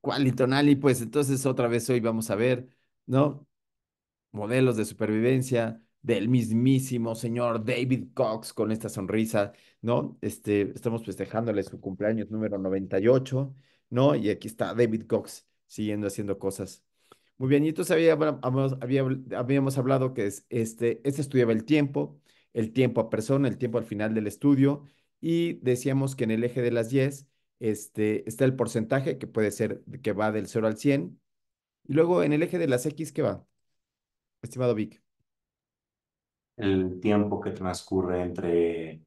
¿Cuál Y Pues entonces otra vez hoy vamos a ver, ¿no? Modelos de supervivencia del mismísimo señor David Cox con esta sonrisa, ¿no? Este, estamos festejándole su cumpleaños número 98, ¿no? Y aquí está David Cox siguiendo haciendo cosas. Muy bien, y entonces habíamos, hablado que es, este, este estudiaba el tiempo, el tiempo a persona, el tiempo al final del estudio, y decíamos que en el eje de las 10 este, está el porcentaje que puede ser que va del 0 al 100. Y luego en el eje de las X, ¿qué va? Estimado Vic. El tiempo que transcurre entre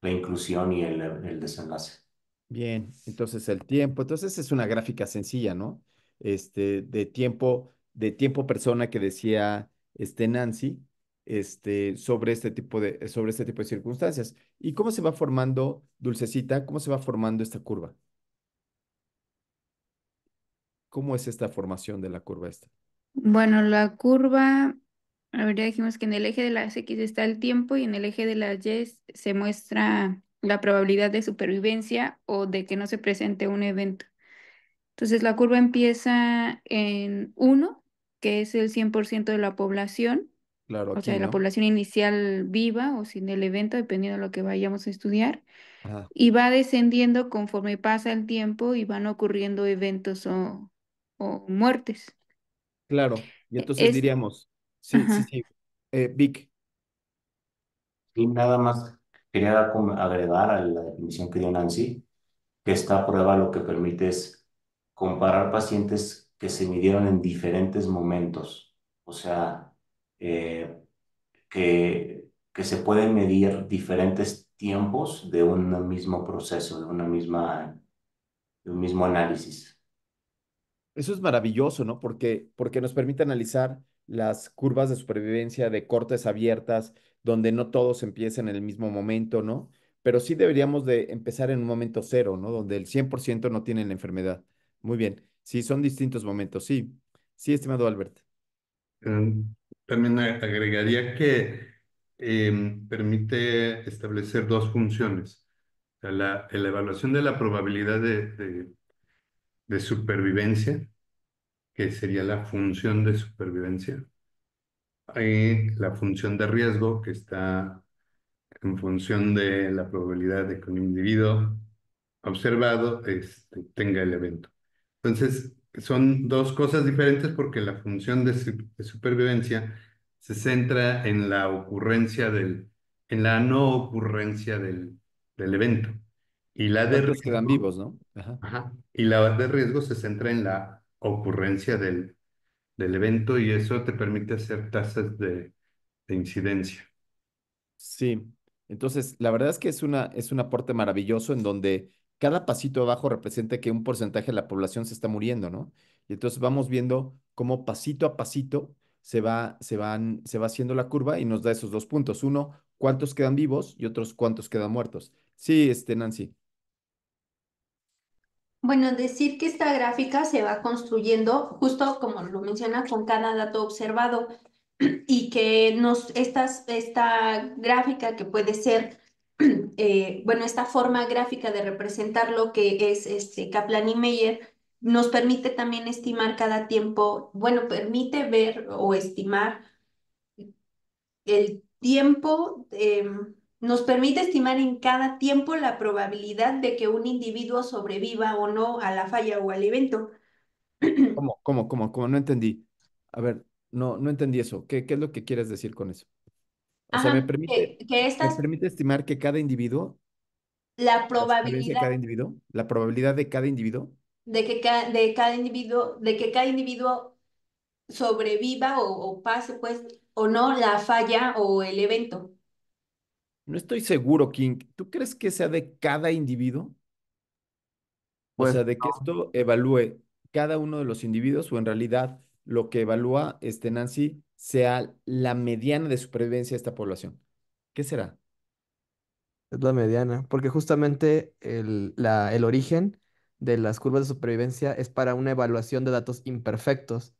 la inclusión y el, desenlace. Bien, entonces el tiempo, entonces es una gráfica sencilla, ¿no? Este, de tiempo, de tiempo persona que decía este Nancy, este, sobre, este tipo de, sobre este tipo de circunstancias. ¿Y cómo se va formando, Dulcecita, cómo se va formando esta curva? ¿Cómo es esta formación de la curva esta? Bueno, la curva, a ver, ya dijimos que en el eje de las X está el tiempo y en el eje de las Y se muestra la probabilidad de supervivencia o de que no se presente un evento. Entonces la curva empieza en 1, que es el 100% de la población, o sea, de la población inicial viva o sin el evento, dependiendo de lo que vayamos a estudiar. Y va descendiendo conforme pasa el tiempo y van ocurriendo eventos o, muertes. Claro, y e, entonces diríamos, sí, sí, sí, eh, Vic. Y nada más quería agregar a la definición que dio Nancy, que esta prueba lo que permite es comparar pacientes que se midieron en diferentes momentos. O sea, eh, que, que se pueden medir diferentes tiempos de un mismo proceso, de, una misma, un mismo análisis. Eso es maravilloso, ¿no? Porque, porque nos permite analizar las curvas de supervivencia de cortes abiertas, donde no todos empiezan en el mismo momento, ¿no? Pero sí deberíamos de empezar en un momento cero, ¿no? Donde el 100% no tienen la enfermedad. Muy bien. Sí, son distintos momentos. Sí, sí, estimado Albert. Em, también agregaría que em, permite establecer dos funciones. La, evaluación de la probabilidad de, supervivencia, que sería la función de supervivencia, y la función de riesgo, que está en función de la probabilidad de que un individuo observado este, tenga el evento. Entonces, son dos cosas diferentes porque la función de, supervivencia se centra en la ocurrencia del, en la no ocurrencia del, evento. Y la de riesgo, quedan vivos, ¿no? y la de riesgo se centra en la ocurrencia del, evento y eso te permite hacer tasas de, de incidencia. Sí, entonces la verdad es que es, una, es un aporte maravilloso en donde cada pasito abajo representa que un porcentaje de la población se está muriendo, ¿no? Y entonces vamos viendo cómo pasito a pasito se va, se van, se va haciendo la curva y nos da esos dos puntos. Uno, cuántos quedan vivos y otros cuántos quedan muertos. Sí, este, Nancy. Bueno, decir que esta gráfica se va construyendo justo como lo menciona con cada dato observado y que nos, estas, esta gráfica que puede ser Eh, bueno, esta forma gráfica de representar lo que es este, Kaplan y Meyer, nos permite también estimar cada tiempo, bueno, permite ver o estimar el tiempo, em, nos permite estimar en cada tiempo la probabilidad de que un individuo sobreviva o no a la falla o al evento. ¿Cómo, cómo, cómo, cómo? No entendí. A ver, no, no entendí eso. ¿Qué, qué es lo que quieres decir con eso? me permite, que, permite estimar que cada individuo. La probabilidad. De cada individuo, la probabilidad de cada individuo. De que, de cada individuo, de que cada individuo sobreviva o, pase, pues, o no la falla o el evento. No estoy seguro, King. ¿Tú crees que sea de cada individuo? o pues sea, de que esto evalúe cada uno de los individuos o en realidad lo que evalúa este Nancy sea la mediana de supervivencia de esta población. ¿Qué será? Es la mediana, porque justamente el, origen de las curvas de supervivencia es para una evaluación de datos imperfectos,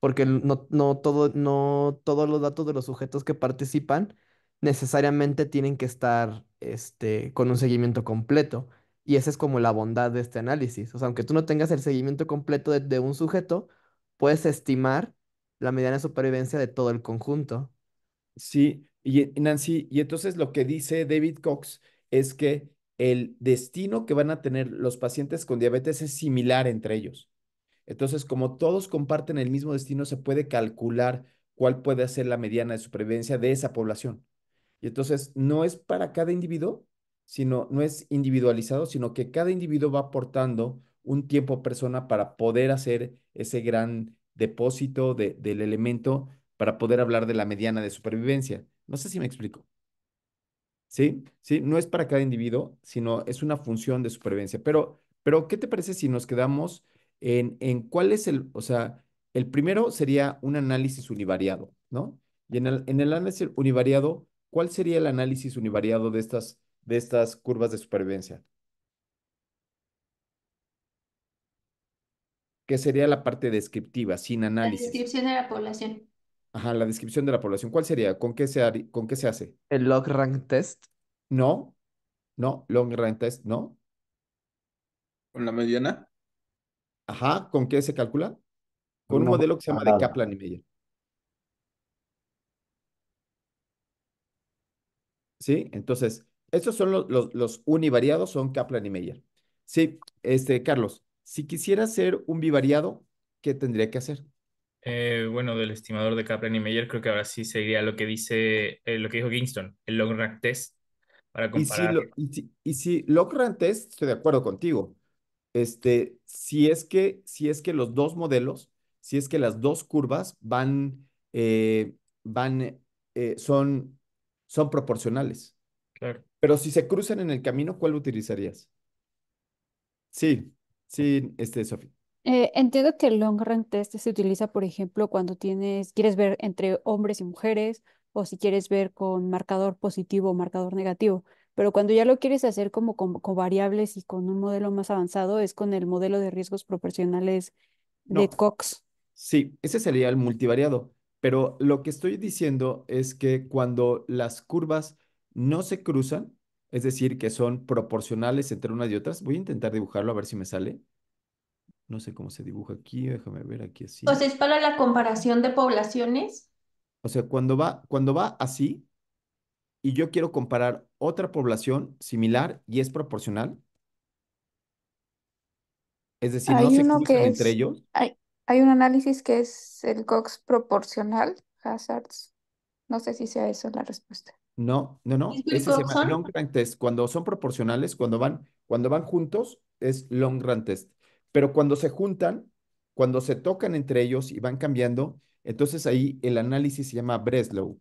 porque no, todo, no todos los datos de los sujetos que participan necesariamente tienen que estar este, con un seguimiento completo. Y esa es como la bondad de este análisis. O sea, aunque tú no tengas el seguimiento completo de, de un sujeto, puedes estimar la mediana de supervivencia de todo el conjunto. Sí, y eh, Nancy, y entonces lo que dice David Cox es que el destino que van a tener los pacientes con diabetes es similar entre ellos. Entonces, como todos comparten el mismo destino, se puede calcular cuál puede ser la mediana de supervivencia de esa población. Y entonces, no es para cada individuo, sino no es individualizado, sino que cada individuo va aportando un tiempo persona para poder hacer ese gran depósito del elemento para poder hablar de la mediana de supervivencia. No sé si me explico. ¿Sí? ¿Sí? No es para cada individuo, sino es una función de supervivencia. Pero, pero ¿qué te parece si nos quedamos en, en cuál es el, o sea, el primero sería un análisis univariado, ¿no? Y en el, en el análisis univariado, ¿cuál sería el análisis univariado de estas, de estas curvas de supervivencia? que sería la parte descriptiva, sin análisis. La descripción de la población. Ajá, la descripción de la población. ¿Cuál sería? ¿Con qué se, ¿con qué se hace? ¿El log rank test? No, no, log rank test, no. ¿Con la mediana? Ajá, ¿con qué se calcula? Con un modelo que se llama de Kaplan y Meyer. ¿Sí? Entonces, estos son los, los, univariados, son Kaplan y Meyer. Sí, este, Carlos, si quisiera hacer un bivariado, ¿qué tendría que hacer? Eh, bueno, del estimador de Kaplan y Meyer, creo que ahora sí sería lo que dice, eh, lo que dijo Kingston, el log rank test, para comparar. Y si, lo, rank test, estoy de acuerdo contigo. Este, si es que, si es que los dos modelos, si es que las dos curvas van, eh, van, son, son proporcionales. Claro. Pero si se cruzan en el camino, ¿cuál utilizarías? Sí, Sí, este, Sofía. Eh, entiendo que el long run test se utiliza, por ejemplo, cuando tienes, quieres ver entre hombres y mujeres o si quieres ver con marcador positivo o marcador negativo. Pero cuando ya lo quieres hacer como con, variables y con un modelo más avanzado, es con el modelo de riesgos proporcionales de Cox. Sí, ese sería el multivariado. Pero lo que estoy diciendo es que cuando las curvas no se cruzan, es decir, que son proporcionales entre unas y otras. Voy a intentar dibujarlo a ver si me sale. No sé cómo se dibuja aquí, déjame ver aquí así. O sea, es para la comparación de poblaciones. O sea, cuando va, cuando va así y yo quiero comparar otra población similar y es proporcional. Es decir, no se uno que entre ellos. hay, hay un análisis que es el Cox proporcional, Hazards. No sé si sea eso la respuesta. No, no, no. Ese se llama long run test. Cuando son proporcionales, cuando van, cuando van juntos, es long run test. Pero cuando se juntan, cuando se tocan entre ellos y van cambiando, entonces ahí el análisis se llama Breslow.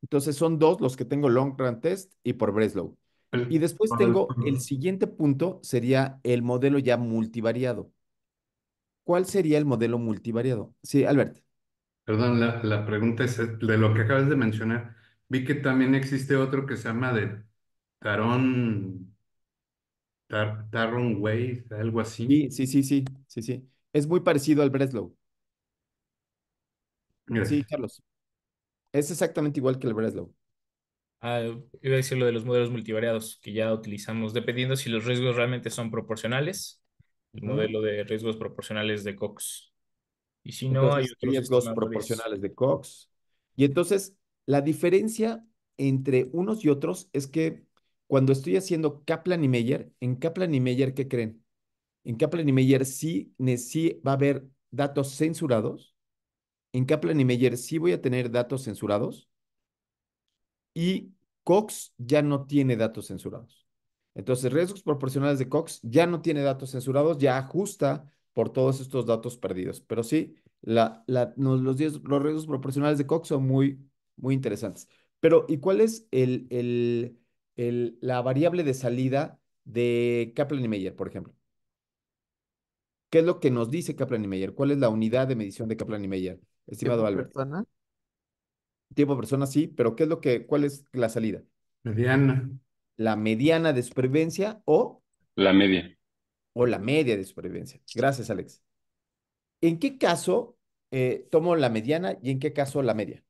Entonces son dos los que tengo long run test y por Breslow. Y después tengo el siguiente punto, sería el modelo ya multivariado. ¿Cuál sería el modelo multivariado? Sí, Albert. Perdón, la, la pregunta es eh, de lo que acabas de mencionar. Vi que también existe otro que se llama de Tarón, Tar, Taron algo así. Sí, sí, sí, sí, sí, sí. Es muy parecido al Breslow. Sí, Carlos. Es exactamente igual que el Breslow. Ah, iba a decir lo de los modelos multivariados que ya utilizamos, dependiendo si los riesgos realmente son proporcionales. El modelo de riesgos proporcionales de Cox. Y si no, entonces, hay riesgos proporcionales de Cox. Y entonces, la diferencia entre unos y otros es que cuando estoy haciendo Kaplan y Meyer, en Kaplan y Meyer, ¿qué creen? En Kaplan y Meyer sí, sí va a haber datos censurados. En Kaplan y Meyer sí voy a tener datos censurados. Y Cox ya no tiene datos censurados. Entonces, riesgos proporcionales de Cox ya no tiene datos censurados, ya ajusta por todos estos datos perdidos. Pero sí, la, los, los riesgos proporcionales de Cox son muy, muy interesantes. Pero, ¿y cuál es el, el, el, la variable de salida de Kaplan y Meyer, por ejemplo? ¿Qué es lo que nos dice Kaplan y Meyer? ¿Cuál es la unidad de medición de Kaplan y Meyer, estimado Albert? persona? Tiempo persona, sí, pero ¿qué es lo que, cuál es la salida? Mediana. La mediana de supervivencia o. La media o la media de supervivencia. Gracias, Alex. ¿En qué caso eh, tomo la mediana y en qué caso la media?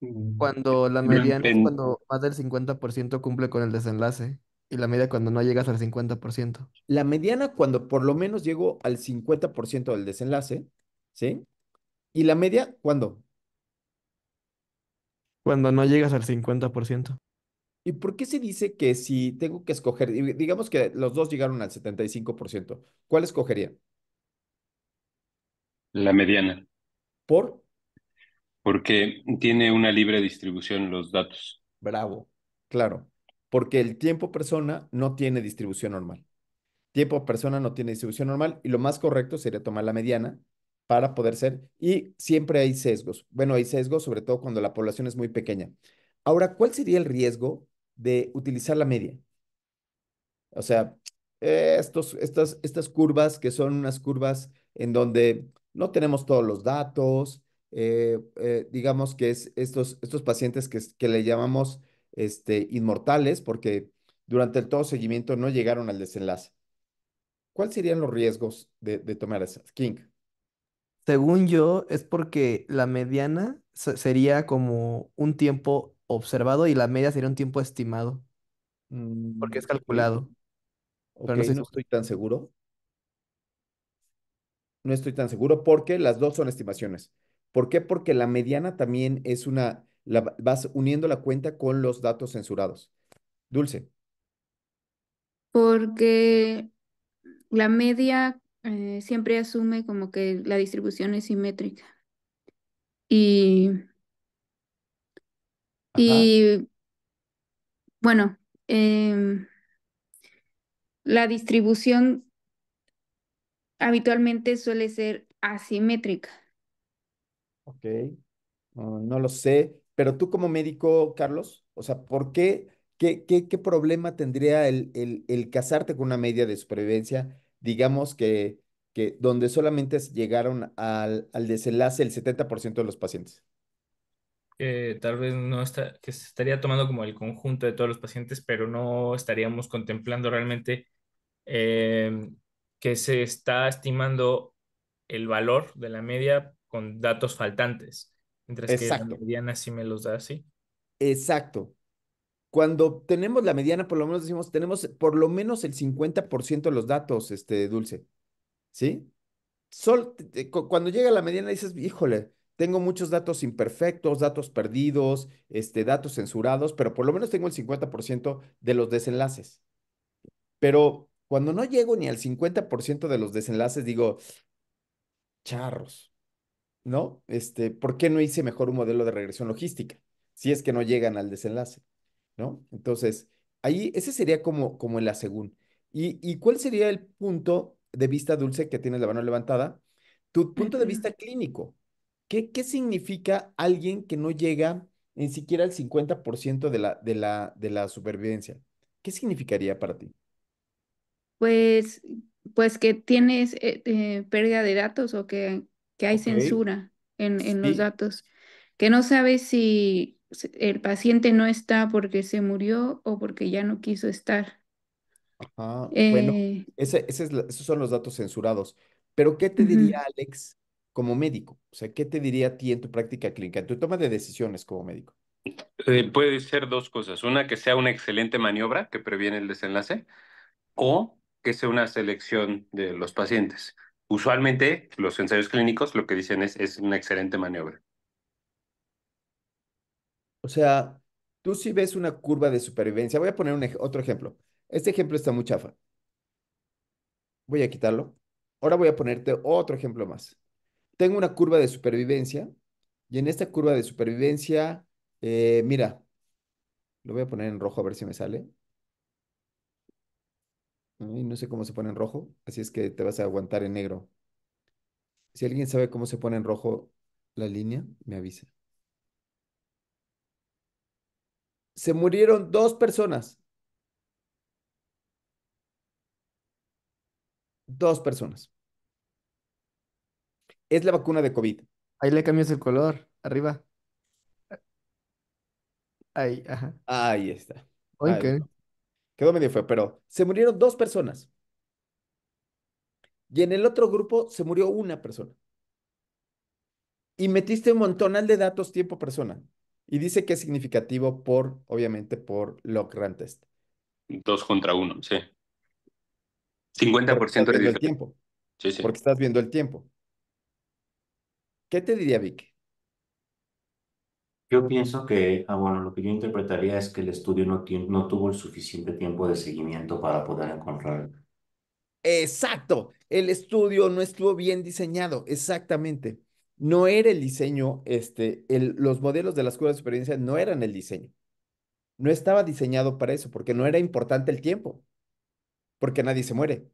Mm, cuando la mediana es cuando más del 50% cumple con el desenlace y la media cuando no llegas al 50%. La mediana cuando por lo menos llego al 50% del desenlace, ¿sí? Y la media cuando. Cuando no llegas al 50%. ¿Y por qué se dice que si tengo que escoger, digamos que los dos llegaron al 75%, ¿cuál escogería? La mediana. ¿Por? Porque tiene una libre distribución los datos. Bravo, claro. Porque el tiempo persona no tiene distribución normal. Tiempo persona no tiene distribución normal y lo más correcto sería tomar la mediana para poder ser. Y siempre hay sesgos. Bueno, hay sesgos sobre todo cuando la población es muy pequeña. Ahora, ¿cuál sería el riesgo de utilizar la media. O sea, estos, estas, estas curvas que son unas curvas en donde no tenemos todos los datos, eh, eh, digamos que es estos, estos pacientes que, que le llamamos este, inmortales porque durante el todo seguimiento no llegaron al desenlace. ¿Cuáles serían los riesgos de, tomar esas? King. Según yo, es porque la mediana sería como un tiempo observado y la media sería un tiempo estimado, porque es mm, calculado. no estoy tan seguro. No estoy tan seguro porque las dos son estimaciones. ¿Por qué? Porque la mediana también es una, la vas uniendo la cuenta con los datos censurados. Dulce, Porque la media eh, siempre asume como que la distribución es simétrica. Y y bueno, em, la distribución habitualmente suele ser asimétrica. Ok, no, lo sé, pero tú como médico, Carlos, o sea, ¿por qué, qué, qué, qué problema tendría el, el, casarte con una media de supervivencia, digamos que, que donde solamente llegaron al, al desenlace el 70% de los pacientes? tal vez no está, que se estaría tomando como el conjunto de todos los pacientes, pero no estaríamos contemplando realmente eh, que se está estimando el valor de la media con datos faltantes. Mientras que la mediana sí me los da así. Exacto. Cuando tenemos la mediana, por lo menos decimos, tenemos por lo menos el 50% de los datos, este, Dulce. ¿Sí? Sol, cuando llega la mediana dices, híjole, tengo muchos datos imperfectos, datos perdidos, este, datos censurados, pero por lo menos tengo el 50% de los desenlaces. Pero cuando no llego ni al 50% de los desenlaces, digo, charros, ¿no? Este, ¿Por qué no hice mejor un modelo de regresión logística? Si es que no llegan al desenlace, ¿no? Entonces, ahí ese sería como, como en la según. ¿Y, ¿Y cuál sería el punto de vista dulce que tienes la mano levantada? Tu punto de vista clínico, ¿Qué, significa alguien que no llega ni siquiera al 50% de la, de la, de la supervivencia? ¿Qué significaría para ti? Pues, pues que tienes eh, eh, pérdida de datos o que, que hay censura en, en los datos, que no sabes si el paciente no está porque se murió o porque ya no quiso estar. bueno, eh. esos son los datos censurados. Pero ¿qué te diría Alex como médico? O sea, ¿qué te diría a ti en tu práctica clínica, en tu toma de decisiones como médico? Eh, puede ser dos cosas. Una, que sea una excelente maniobra que previene el desenlace o que sea una selección de los pacientes. Usualmente los ensayos clínicos lo que dicen es es una excelente maniobra. O sea, tú sí ves una curva de supervivencia. Voy a poner otro ejemplo. Este ejemplo está muy chafa. Voy a quitarlo. Ahora voy a ponerte otro ejemplo más tengo una curva de supervivencia y en esta curva de supervivencia, eh, mira, lo voy a poner en rojo a ver si me sale. no sé cómo se pone en rojo, así es que te vas a aguantar en negro. Si alguien sabe cómo se pone en rojo la línea, me avisa. Se murieron dos personas. Dos personas es la vacuna de COVID. Ahí le cambias el color, arriba. Ahí, ajá. Ahí está. Quedó medio feo, pero se murieron dos personas. Y en el otro grupo se murió una persona. Y metiste un montonal de datos tiempo persona. Y dice que es significativo por, obviamente, por log-run Test. Dos contra uno, sí. 50% de tiempo. Sí, sí. Porque estás viendo el tiempo. ¿Qué te diría Vic? Yo pienso que, ah, bueno, lo que yo interpretaría es que el estudio no, tuvo el suficiente tiempo de seguimiento para poder encontrar. Exacto, el estudio no estuvo bien diseñado, exactamente. No era el diseño, este, el- los modelos de las curvas de supervivencia no eran el diseño. No estaba diseñado para eso, porque no era importante el tiempo, porque nadie se muere,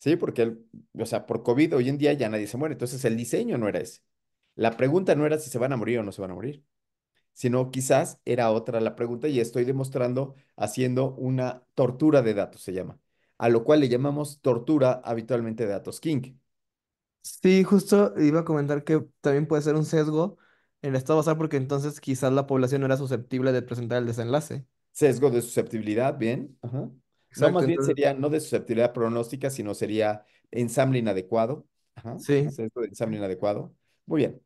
¿sí? Porque, o sea, por COVID hoy en día ya nadie se muere, entonces el diseño no era ese. La pregunta no era si se van a morir o no se van a morir, sino quizás era otra la pregunta y estoy demostrando haciendo una tortura de datos, se llama, a lo cual le llamamos tortura habitualmente de datos King. Sí, justo iba a comentar que también puede ser un sesgo en el estado basal porque entonces quizás la población no era susceptible de presentar el desenlace. Sesgo de susceptibilidad, bien. más bien sería no de susceptibilidad pronóstica, sino sería ensamble inadecuado. Sí. Sesgo de ensamble inadecuado. Muy bien.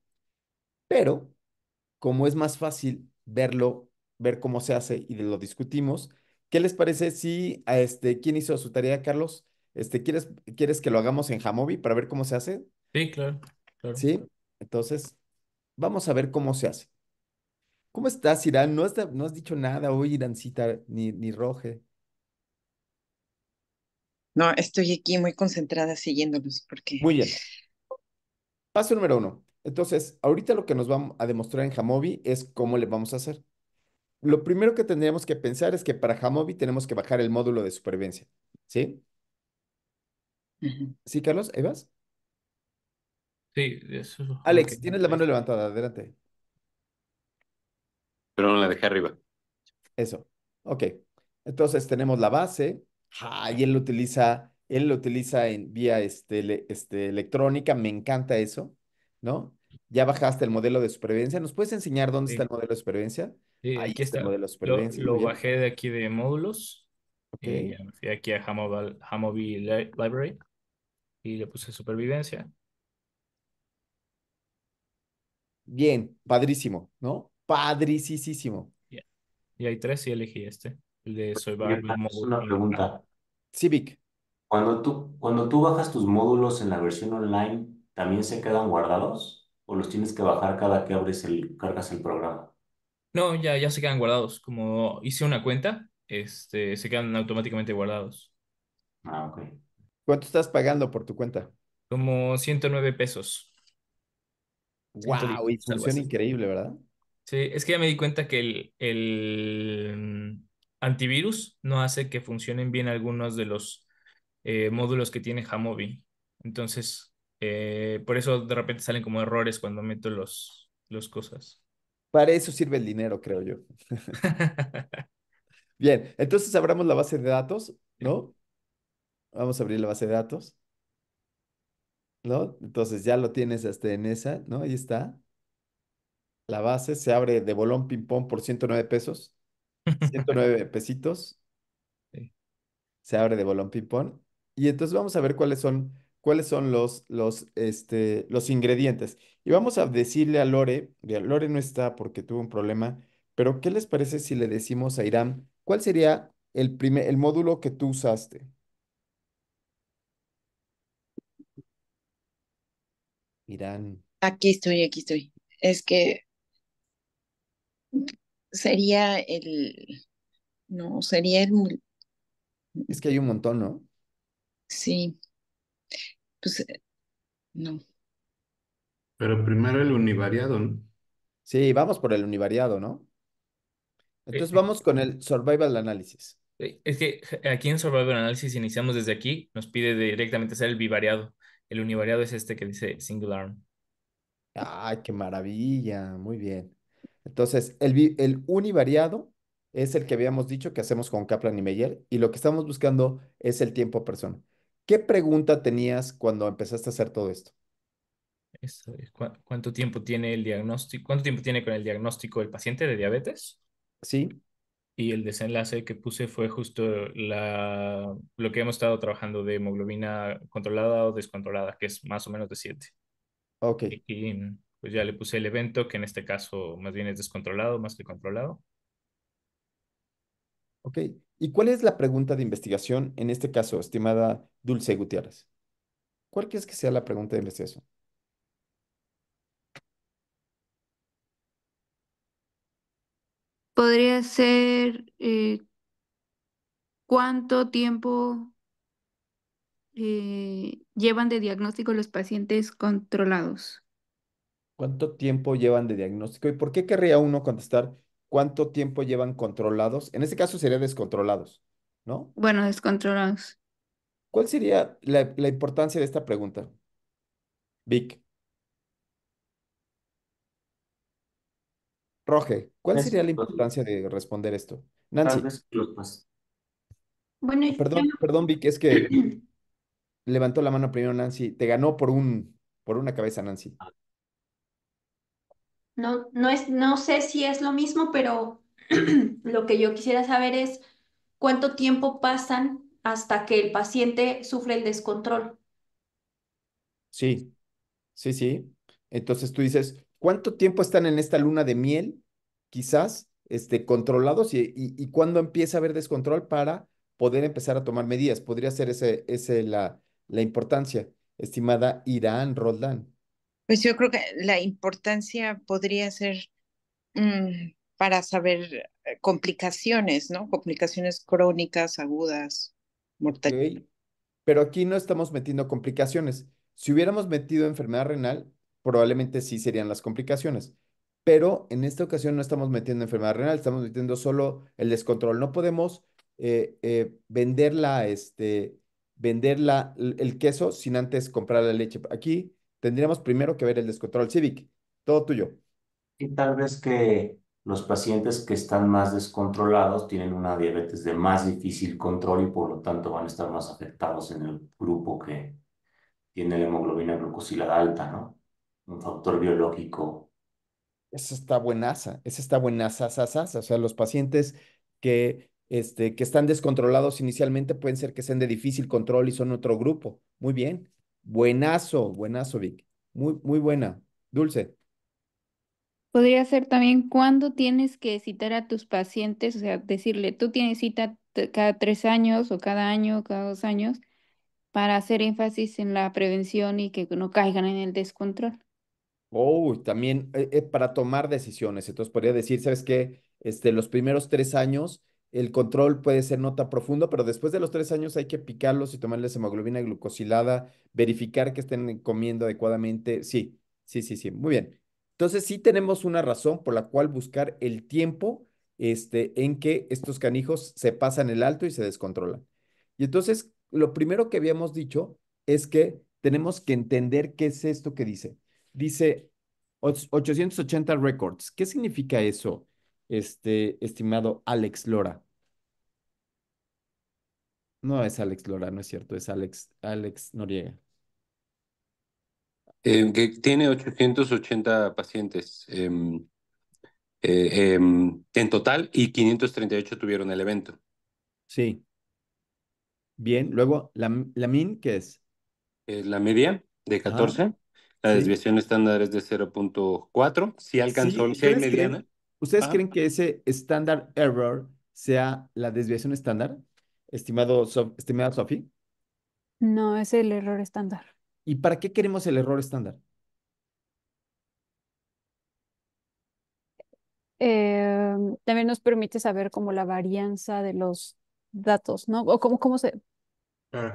Pero, como es más fácil verlo, ver cómo se hace y lo discutimos, ¿qué les parece si, a este, quién hizo su tarea, Carlos? Este, ¿quieres, ¿Quieres que lo hagamos en Jamovi para ver cómo se hace? Sí, claro, Sí, entonces, vamos a ver cómo se hace. ¿Cómo estás, Irán? No has, no dicho nada hoy, Irancita, ni, ni Roge. No, estoy aquí muy concentrada siguiéndolos porque... Muy bien. Paso número uno. Entonces, ahorita lo que nos vamos a demostrar en Jamovi es cómo le vamos a hacer. Lo primero que tendríamos que pensar es que para Jamovi tenemos que bajar el módulo de supervivencia, ¿sí? ¿Sí, Carlos? ¿Evas? Sí, eso. Alex, tienes la mano levantada, adelante. Pero no la dejé arriba. Eso, ok. Entonces tenemos la base, ah, y él lo utiliza, él lo utiliza en vía este, este, electrónica, me encanta eso. ¿no? Ya bajaste el modelo de supervivencia. ¿Nos puedes enseñar dónde está el modelo de supervivencia? Ahí está, el modelo de supervivencia. Lo, bajé de aquí de módulos. Y fui aquí a Hamovi Library y le puse supervivencia. Bien, padrísimo, ¿no? Padricísimo. Y hay tres y elegí este, el de Soy Es una pregunta. Civic. Cuando cuando tú bajas tus módulos en la versión online, ¿también se quedan guardados o los tienes que bajar cada que abres el, cargas el programa? No, ya, ya se quedan guardados. Como hice una cuenta, este, se quedan automáticamente guardados. Ah, ok. ¿Cuánto estás pagando por tu cuenta? Como 109 pesos. Wow, y increíble, ¿verdad? Sí, es que ya me di cuenta que el, mm, antivirus no hace que funcionen bien algunos de los eh, módulos que tiene Hamovi. Entonces, eh, por eso de repente salen como errores cuando meto los, cosas. Para eso sirve el dinero, creo yo. Bien, entonces abramos la base de datos, ¿no? Vamos a abrir la base de datos. ¿No? Entonces ya lo tienes hasta en esa, ¿no? Ahí está. La base se abre de bolón ping pong por 109 pesos. 109 pesitos. Se abre de bolón ping pong. Y entonces vamos a ver cuáles son cuáles son los, los, este, los ingredientes. Y vamos a decirle a Lore, Lore no está porque tuvo un problema, pero ¿qué les parece si le decimos a Irán cuál sería el, primer, el módulo que tú usaste? Irán. Aquí estoy, aquí estoy. Es que sería el, no, sería el... Es que hay un montón, ¿no? Sí pues eh, no. Pero primero el univariado, ¿no? Sí, vamos por el univariado, ¿no? Entonces eh, eh. vamos con el survival analysis. Es que aquí en survival analysis iniciamos desde aquí, nos pide directamente hacer el bivariado. El univariado es este que dice single arm. ¡Ay, qué maravilla! Muy bien. Entonces, el, el univariado es el que habíamos dicho que hacemos con Kaplan y Meyer y lo que estamos buscando es el tiempo persona. ¿Qué pregunta tenías cuando empezaste a hacer todo esto? ¿Cuánto tiempo tiene el diagnóstico? ¿Cuánto tiempo tiene con el diagnóstico el paciente de diabetes? Sí. Y el desenlace que puse fue justo lo que hemos estado trabajando de hemoglobina controlada o descontrolada, que es más o menos de 7. Ok. Y, y, pues ya le puse el evento, que en este caso más bien es descontrolado, más que controlado. Ok. ¿Y cuál es la pregunta de investigación en este caso, estimada Dulce Gutiérrez? ¿Cuál crees que sea la pregunta de investigación? Podría ser eh, cuánto tiempo eh, llevan de diagnóstico los pacientes controlados. ¿Cuánto tiempo llevan de diagnóstico? ¿Y por qué querría uno contestar cuánto tiempo llevan controlados. En este caso sería descontrolados, ¿no? Bueno, descontrolados. ¿Cuál sería la, importancia de esta pregunta? Vic. Roge, ¿cuál sería la importancia de responder esto? Nancy. Bueno, perdón, perdón, Vic, es que levantó la mano primero Nancy. Te ganó por un, por una cabeza, Nancy. Ah. No, no, es, no sé si es lo mismo, pero lo que yo quisiera saber es cuánto tiempo pasan hasta que el paciente sufre el descontrol. Sí, sí, sí. Entonces tú dices, ¿cuánto tiempo están en esta luna de miel? Quizás este, controlados y, y, cuándo empieza a haber descontrol para poder empezar a tomar medidas. Podría ser ese, ese la, la importancia, estimada Irán Roldán. Pues yo creo que la importancia podría ser mm, para saber eh, complicaciones, ¿no? Complicaciones crónicas, agudas, mortales. Pero aquí no estamos metiendo complicaciones. Si hubiéramos metido enfermedad renal, probablemente sí serían las complicaciones. Pero en esta ocasión no estamos metiendo enfermedad renal, estamos metiendo solo el descontrol. No podemos eh, eh, venderla, este, vender el queso sin antes comprar la leche. Aquí tendríamos primero que ver el descontrol cívico, Todo tuyo. Y tal vez que los pacientes que están más descontrolados tienen una diabetes de más difícil control y por lo tanto van a estar más afectados en el grupo que tiene la hemoglobina glucosilada alta, ¿no? Un factor biológico. Esa está buenaza, esa está buenaza, O sea, los pacientes que, este, que están descontrolados inicialmente pueden ser que sean de difícil control y son otro grupo. Muy bien. Buenazo, buenazo, Vic. Muy, muy buena. Dulce. Podría ser también cuándo tienes que citar a tus pacientes, o sea, decirle, tú tienes cita cada tres años o cada año, o cada dos años, para hacer énfasis en la prevención y que no caigan en el descontrol. Oh, también eh, eh, para tomar decisiones. Entonces podría decir, ¿sabes qué? Este, los primeros tres años el control puede ser no tan profundo, pero después de los tres años hay que picarlos y tomarles hemoglobina glucosilada, verificar que estén comiendo adecuadamente. Sí, sí, sí, sí, muy bien. Entonces sí tenemos una razón por la cual buscar el tiempo este, en que estos canijos se pasan el alto y se descontrolan. Y entonces lo primero que habíamos dicho es que tenemos que entender qué es esto que dice. Dice 880 records. ¿Qué significa eso? este estimado Alex Lora. No es Alex Lora, no es cierto, es Alex, Alex Noriega. Eh, que tiene 880 pacientes em, eh, em, en total y 538 tuvieron el evento. Sí. Bien, luego, ¿la, MIN qué es? Eh, la media de 14. Ah, la desviación estándar es de 0.4. Si alcanzó, sí, si mediana. ¿Ustedes creen que ese estándar error sea la desviación estándar? estimado estimada Sofi? No, es el error estándar. ¿Y para qué queremos el error estándar? Em, también nos permite saber como la varianza de los datos, ¿no? O cómo, cómo se,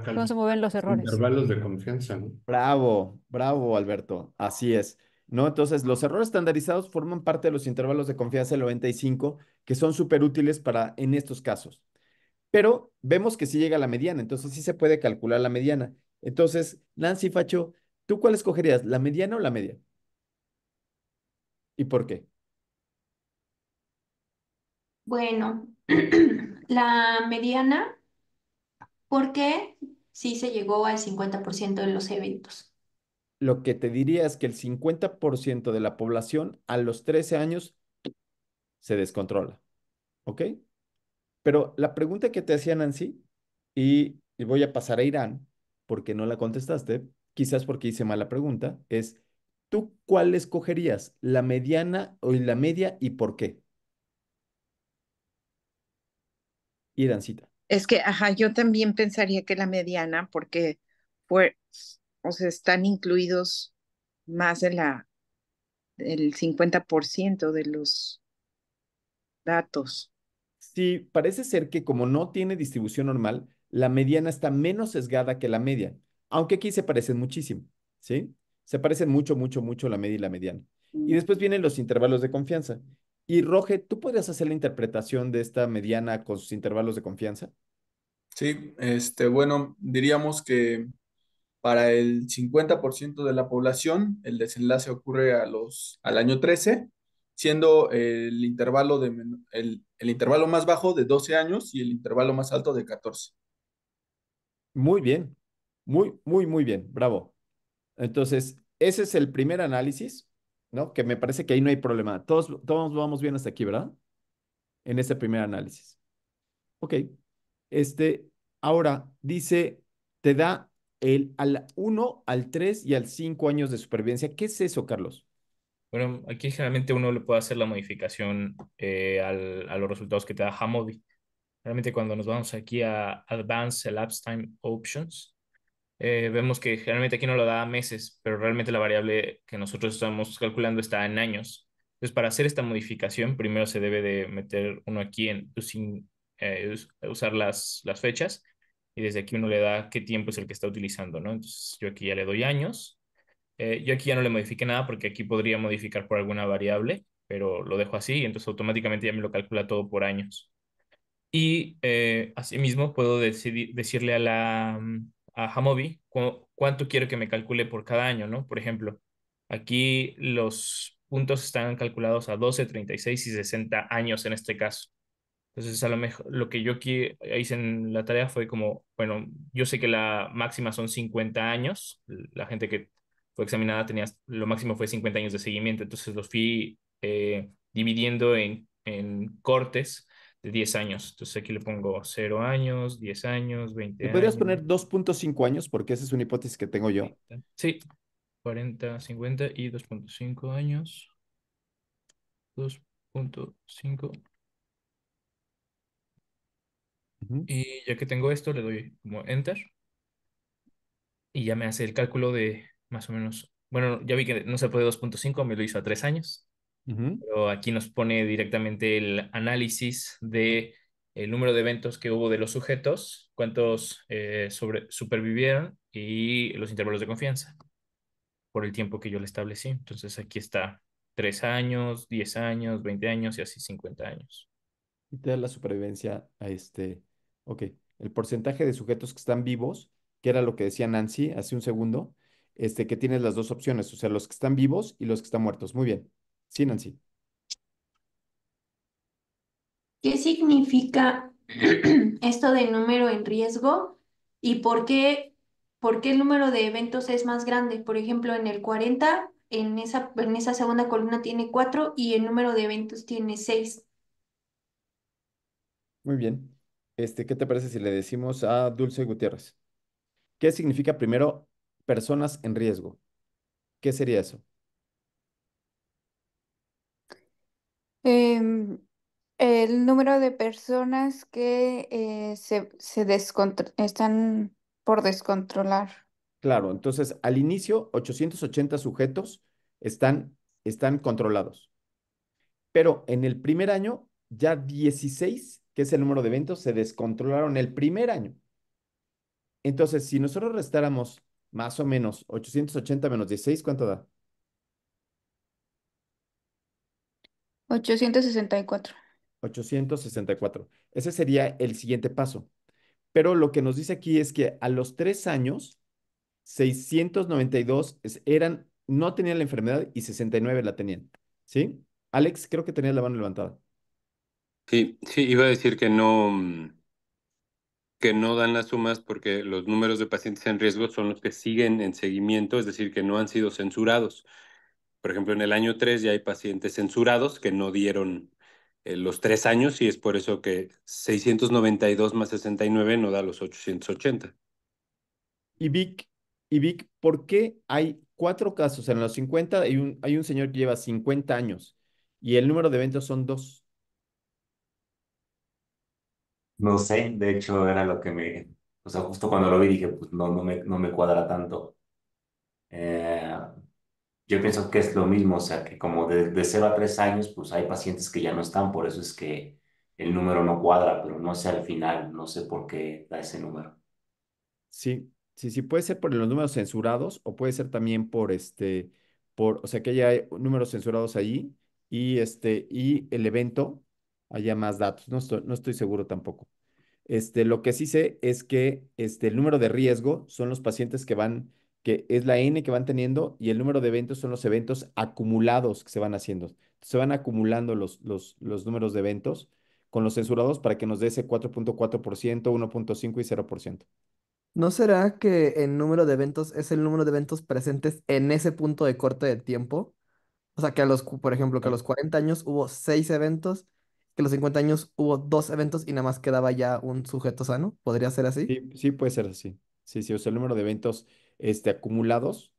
cómo se mueven los errores. Intervalos de confianza, ¿no? Bravo, bravo, Alberto. Así es. ¿No? Entonces, los errores estandarizados forman parte de los intervalos de confianza del 95, que son súper útiles para en estos casos pero vemos que sí llega a la mediana, entonces sí se puede calcular la mediana. Entonces, Nancy Facho, ¿tú cuál escogerías, la mediana o la media? ¿Y por qué? Bueno, la mediana, porque sí se llegó al 50% de los eventos. Lo que te diría es que el 50% de la población a los 13 años se descontrola, ¿ok? Pero la pregunta que te hacía Nancy, y, voy a pasar a Irán, porque no la contestaste, quizás porque hice mala pregunta, es, ¿tú cuál escogerías? ¿La mediana o la media y por qué? Irancita. Es que, ajá, yo también pensaría que la mediana, porque fue o sea, están incluidos más de la, del 50% de los datos. Sí, parece ser que como no tiene distribución normal, la mediana está menos sesgada que la media, aunque aquí se parecen muchísimo, ¿sí? Se parecen mucho, mucho, mucho la media y la mediana. Y mm. después vienen los intervalos de confianza. Y Roge, ¿tú podrías hacer la interpretación de esta mediana con sus intervalos de confianza? Sí, este, bueno, diríamos que para el 50% de la población, el desenlace ocurre a los, al año 13 siendo el intervalo, de, el, el intervalo más bajo de 12 años y el intervalo más alto de 14. Muy bien, muy, muy, muy bien, bravo. Entonces, ese es el primer análisis, ¿no? Que me parece que ahí no hay problema. Todos, todos vamos bien hasta aquí, ¿verdad? En ese primer análisis. Ok. Este, ahora dice, te da el al 1, al 3 y al 5 años de supervivencia. ¿Qué es eso, Carlos? Bueno, aquí generalmente uno le puede hacer la modificación eh, al, a los resultados que te da Hamodi. Realmente cuando nos vamos aquí a Advanced Elapsed Time Options, eh, vemos que generalmente aquí no lo da meses, pero realmente la variable que nosotros estamos calculando está en años. Entonces, para hacer esta modificación, primero se debe de meter uno aquí en sin eh, usar las, las fechas y desde aquí uno le da qué tiempo es el que está utilizando, ¿no? Entonces, yo aquí ya le doy años eh, yo aquí ya no le modifique nada porque aquí podría modificar por alguna variable, pero lo dejo así y entonces automáticamente ya me lo calcula todo por años. Y eh, asimismo puedo decidir, decirle a la mm, a Hamobi cuánto quiero que me calcule por cada año, ¿no? Por ejemplo, aquí los puntos están calculados a 12, 36 y 60 años en este caso. Entonces, a lo mejor lo que yo aquí hice en la tarea fue como, bueno, yo sé que la máxima son 50 años, la gente que fue examinada tenía, lo máximo fue 50 años de seguimiento, entonces los fui eh, dividiendo en, cortes de 10 años. Entonces aquí le pongo 0 años, 10 años, 20 años. podrías poner 2.5 años? Porque esa es una hipótesis que tengo yo. Sí, 40, 50 y 2.5 años. 2.5. Y ya que tengo esto, le doy como enter. Y ya me hace el cálculo de más o menos. Bueno, ya vi que no se puede 2.5, me lo hizo a tres años. Pero aquí nos pone directamente el análisis de el número de eventos que hubo de los sujetos, cuántos eh, sobre, supervivieron y los intervalos de confianza por el tiempo que yo le establecí. Entonces aquí está 3 años, 10 años, 20 años y así 50 años. Y te da la supervivencia a este, ok, el porcentaje de sujetos que están vivos, que era lo que decía Nancy hace un segundo, este, que tienes las dos opciones, o sea, los que están vivos y los que están muertos. Muy bien. Sí, Nancy. ¿Qué significa esto de número en riesgo y por qué, por el número de eventos es más grande? Por ejemplo, en el 40, en esa, en esa segunda columna tiene cuatro y el número de eventos tiene seis. Muy bien. Este, ¿Qué te parece si le decimos a Dulce Gutiérrez? ¿Qué significa primero personas en riesgo. ¿Qué sería eso? Em, el número de personas que eh, se, están por descontrolar. Claro, entonces al inicio 880 sujetos están, están controlados. Pero en el primer año ya 16, que es el número de eventos, se descontrolaron el primer año. Entonces, si nosotros restáramos más o menos. 880 menos 16, ¿cuánto da? 864. 864. Ese sería el siguiente paso. Pero lo que nos dice aquí es que a los tres años, 692 eran, no tenían la enfermedad y 69 la tenían. ¿Sí? Alex, creo que tenías la mano levantada. Sí, sí, iba a decir que no mm, que no dan las sumas porque los números de pacientes en riesgo son los que siguen en seguimiento, es decir, que no han sido censurados. Por ejemplo, en el año 3 ya hay pacientes censurados que no dieron eh, los tres años y es por eso que 692 más 69 no da los 880. Y Vic, y Vic ¿por qué hay cuatro casos? En los 50 hay un, hay un señor que lleva 50 años y el número de eventos son dos. No sé, de hecho era lo que me, o sea, justo cuando lo vi dije, pues no, no me, no me cuadra tanto. Eh, yo pienso que es lo mismo, o sea, que como de, de 0 a 3 años, pues hay pacientes que ya no están, por eso es que el número no cuadra, pero no sé al final, no sé por qué da ese número. Sí, sí, sí, puede ser por los números censurados o puede ser también por este, por, o sea, que ya hay números censurados allí y este, y el evento haya más datos. No estoy, no estoy seguro tampoco. Este, lo que sí sé es que este, el número de riesgo son los pacientes que van, que es la N que van teniendo y el número de eventos son los eventos acumulados que se van haciendo. Se van acumulando los, los, los números de eventos con los censurados para que nos dé ese 4.4%, 1.5 y 0%. ¿No será que el número de eventos es el número de eventos presentes en ese punto de corte de tiempo? O sea, que a los, por ejemplo, que a los 40 años hubo 6 eventos que los 50 años hubo dos eventos y nada más quedaba ya un sujeto sano. ¿Podría ser así? Sí, sí puede ser así. Sí, sí, o sea, el número de eventos este, acumulados,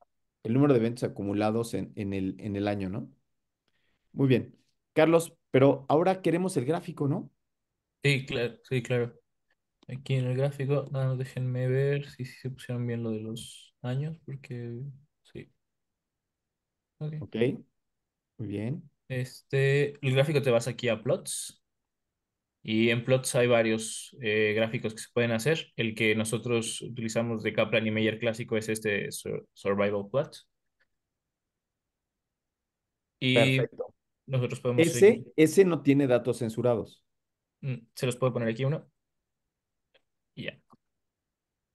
el número de eventos acumulados en, en, el, en el año, ¿no? Muy bien. Carlos, pero ahora queremos el gráfico, ¿no? Sí, claro, sí, claro. Aquí en el gráfico, ah, déjenme ver si, se pusieron bien lo de los años, porque sí. Ok. Muy bien. Este, el gráfico te vas aquí a plots. Y en plots hay varios eh, gráficos que se pueden hacer. El que nosotros utilizamos de Kaplan y Meyer clásico es este Survival Plot. Y Perfecto. nosotros podemos. Ese, no tiene datos censurados. Mm, se los puedo poner aquí uno. Ya.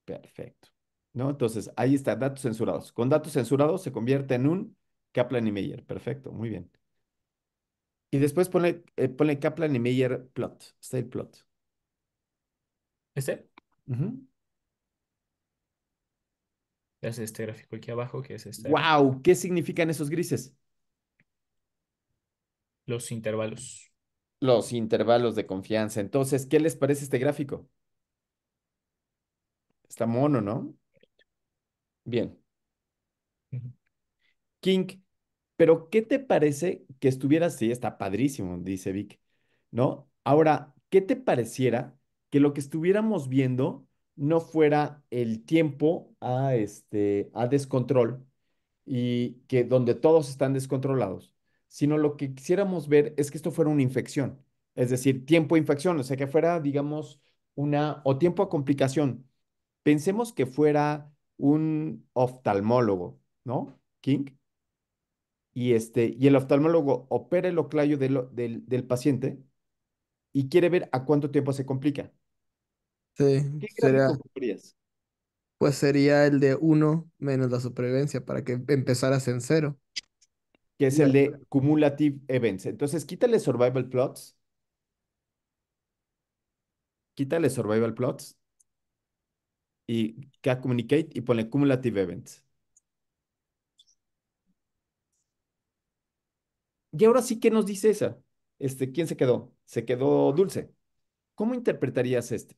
Perfecto. ¿No? Entonces, ahí está, datos censurados. Con datos censurados se convierte en un Kaplan y Meyer. Perfecto, muy bien. Y después pone eh, Kaplan y Meyer plot, está plot. ¿Este? Es este gráfico aquí abajo, que es este. ¡Wow! ¿Qué significan esos grises? Los intervalos. Los intervalos de confianza. Entonces, ¿qué les parece este gráfico? Está mono, ¿no? Bien. King pero, ¿qué te parece que estuviera así? Está padrísimo, dice Vic, ¿no? Ahora, ¿qué te pareciera que lo que estuviéramos viendo no fuera el tiempo a, este, a descontrol y que donde todos están descontrolados, sino lo que quisiéramos ver es que esto fuera una infección, es decir, tiempo a infección, o sea, que fuera, digamos, una, o tiempo a complicación. Pensemos que fuera un oftalmólogo, ¿no? King, y, este, y el oftalmólogo opera el oclayo del, del paciente y quiere ver a cuánto tiempo se complica. Sí, ¿Qué pues sería el de 1 menos la supervivencia para que empezaras en cero. Que es el de cumulative events. Entonces, quítale survival plots. Quítale survival plots. Y que communicate y pone cumulative events. Y ahora sí, ¿qué nos dice esa? Este, ¿Quién se quedó? Se quedó Dulce. ¿Cómo interpretarías este?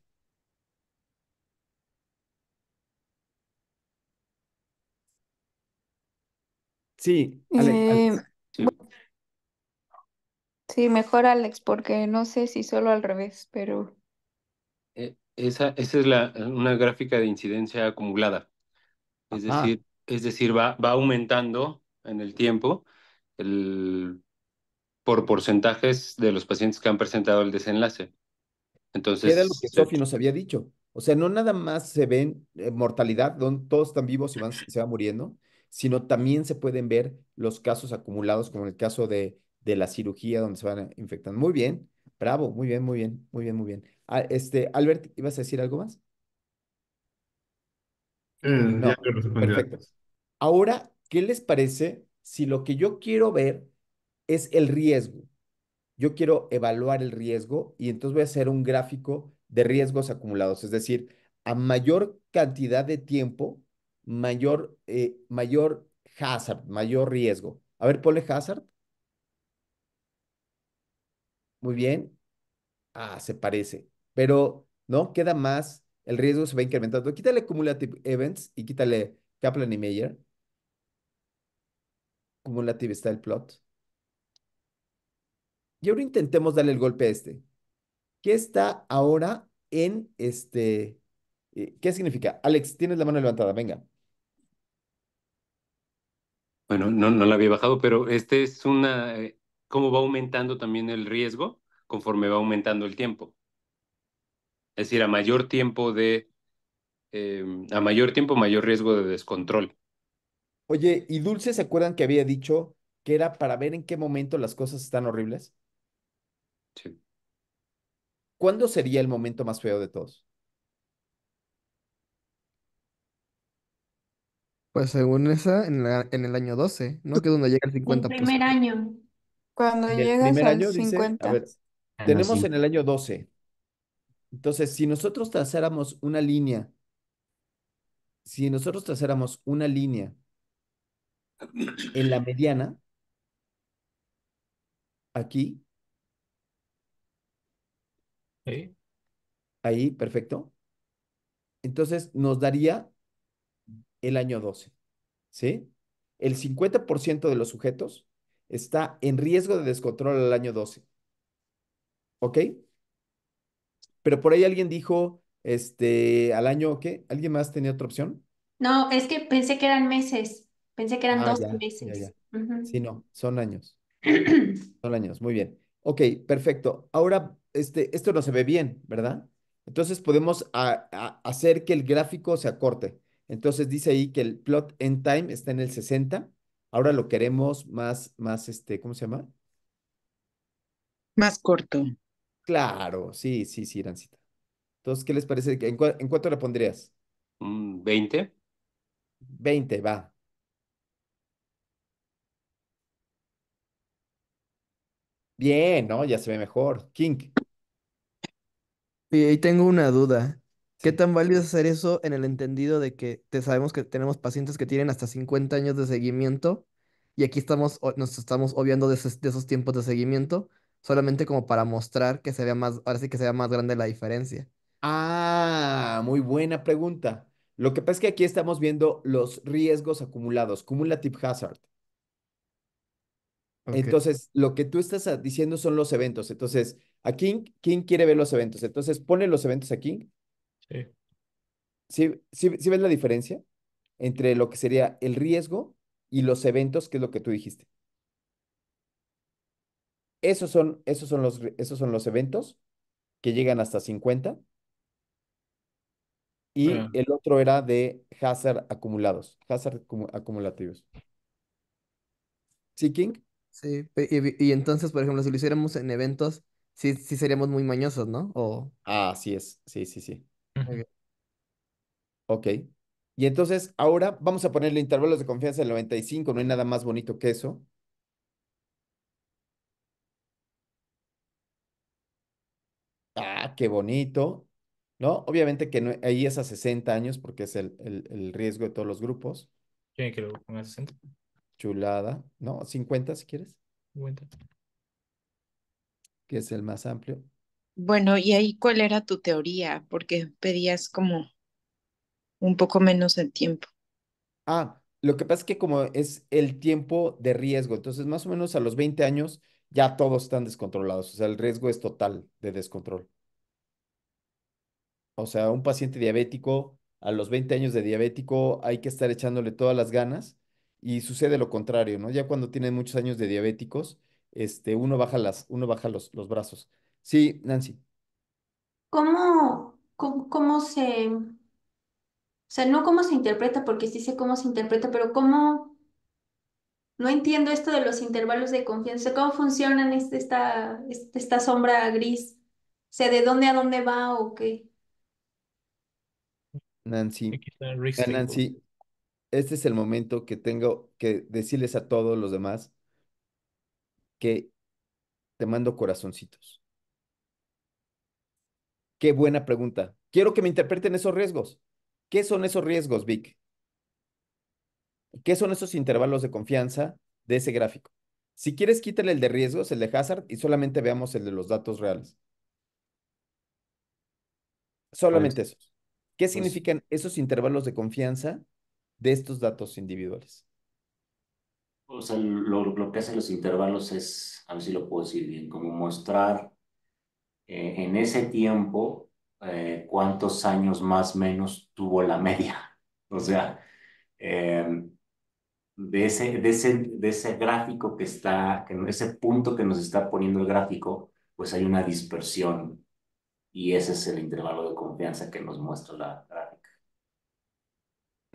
Sí, eh, sí, mejor Alex, porque no sé si solo al revés, pero... E, esa, esa es la, una gráfica de incidencia acumulada. Es decir, es decir va, va aumentando en el tiempo el por porcentajes de los pacientes que han presentado el desenlace. Entonces, era lo que Sofi nos había dicho. O sea, no nada más se ven eh, mortalidad, donde todos están vivos y van, se van muriendo, sino también se pueden ver los casos acumulados, como en el caso de, de la cirugía donde se van infectando. Muy bien, bravo, muy bien, muy bien, muy bien, muy bien. Ah, este, Albert, ¿ibas a decir algo más? Eh, no, perfecto. Ahora, ¿qué les parece si lo que yo quiero ver es el riesgo. Yo quiero evaluar el riesgo y entonces voy a hacer un gráfico de riesgos acumulados. Es decir, a mayor cantidad de tiempo, mayor, eh, mayor hazard, mayor riesgo. A ver, ponle hazard. Muy bien. Ah, se parece. Pero, ¿no? Queda más. El riesgo se va incrementando. Quítale cumulative events y quítale Kaplan y Meyer. Cumulative está el plot. Y ahora intentemos darle el golpe a este. ¿Qué está ahora en este? Eh, ¿Qué significa? Alex, tienes la mano levantada, venga. Bueno, no, no la había bajado, pero este es una, eh, cómo va aumentando también el riesgo conforme va aumentando el tiempo. Es decir, a mayor tiempo de, eh, a mayor tiempo, mayor riesgo de descontrol. Oye, ¿y Dulce se acuerdan que había dicho que era para ver en qué momento las cosas están horribles? ¿Cuándo sería el momento más feo de todos? Pues según esa, en, en el año 12, ¿no? Que es donde llega el El primer año. Cuando llega el primer al 50, ah, tenemos en el año 12. Entonces, si nosotros trazáramos una línea, si nosotros trazáramos una línea en la mediana, aquí, Ahí, perfecto. Entonces nos daría el año 12, ¿sí? El 50% de los sujetos está en riesgo de descontrol al año 12. ¿Ok? Pero por ahí alguien dijo, este, al año, ¿qué? ¿Alguien más tenía otra opción? No, es que pensé que eran meses, pensé que eran ah, dos meses. Sí, no, son años. son años, muy bien. Ok, perfecto. Ahora, este, esto no se ve bien, ¿verdad? Entonces podemos hacer que el gráfico se acorte. Entonces dice ahí que el plot end time está en el 60. Ahora lo queremos más, más, este, ¿cómo se llama? Más corto. Claro, sí, sí, sí, Irancita. Entonces, ¿qué les parece? ¿En, en cuánto le pondrías? 20. Mm, 20, va. Bien, ¿no? Ya se ve mejor. King. Y ahí tengo una duda. ¿Qué tan válido es hacer eso en el entendido de que te sabemos que tenemos pacientes que tienen hasta 50 años de seguimiento y aquí estamos, nos estamos obviando de, esos tiempos de seguimiento solamente como para mostrar que se vea más, ahora sí que se vea más grande la diferencia? Ah, muy buena pregunta. Lo que pasa es que aquí estamos viendo los riesgos acumulados, cumulative hazard. Entonces, lo que tú estás ah, diciendo son los eventos. Entonces, ¿a quién, quiere ver los eventos? Entonces, pone los eventos aquí. Sí. ¿Sí, ves la diferencia entre lo que sería el riesgo y los eventos, que es lo que tú dijiste? Esos son, esos son, los, esos son los eventos que llegan hasta 50. Y ah. el otro era de hazard acumulados, hazard acumulativos. ¿Sí, King? Sí, y, entonces, por ejemplo, si lo hiciéramos en eventos, sí, sí seríamos muy mañosos, ¿no? O... Ah, sí es, sí, sí, sí. Ok. Y entonces, ahora vamos a ponerle intervalos de confianza del 95, no hay nada más bonito que eso. Ah, qué bonito, ¿no? Obviamente que ahí es a 60 años porque es el, el, el riesgo de todos los grupos. Tiene que lo a 60. Chulada. No, 50 si quieres. 50. Que es el más amplio. Bueno, ¿y ahí cuál era tu teoría? Porque pedías como un poco menos de tiempo. Ah, lo que pasa es que como es el tiempo de riesgo, entonces más o menos a los 20 años ya todos están descontrolados, o sea, el riesgo es total de descontrol. O sea, un paciente diabético, a los 20 años de diabético hay que estar echándole todas las ganas y sucede lo contrario, ¿no? Ya cuando tienen muchos años de diabéticos, este, uno baja, las, uno baja los, los brazos. Sí, Nancy. ¿Cómo, cómo, se, o sea, no cómo se interpreta, porque sí sé cómo se interpreta, pero cómo, no entiendo esto de los intervalos de confianza, cómo funcionan este, esta, esta sombra gris, o sea, de dónde a dónde va o qué. Nancy. Nancy, este es el momento que tengo que decirles a todos los demás que te mando corazoncitos. Qué buena pregunta. Quiero que me interpreten esos riesgos. ¿Qué son esos riesgos, Vic? ¿Qué son esos intervalos de confianza de ese gráfico? Si quieres, quítale el de riesgos, el de Hazard, y solamente veamos el de los datos reales. Pues, solamente esos. ¿Qué pues significan esos intervalos de confianza de estos datos individuales? O sea, lo, que hacen los intervalos es, a ver si lo puedo decir bien, como mostrar eh, en ese tiempo eh, cuántos años más menos tuvo la media. O sea, em, de, ese, de, ese, de ese gráfico que está, que ese punto que nos está poniendo el gráfico, pues hay una dispersión y ese es el intervalo de confianza que nos muestra la, la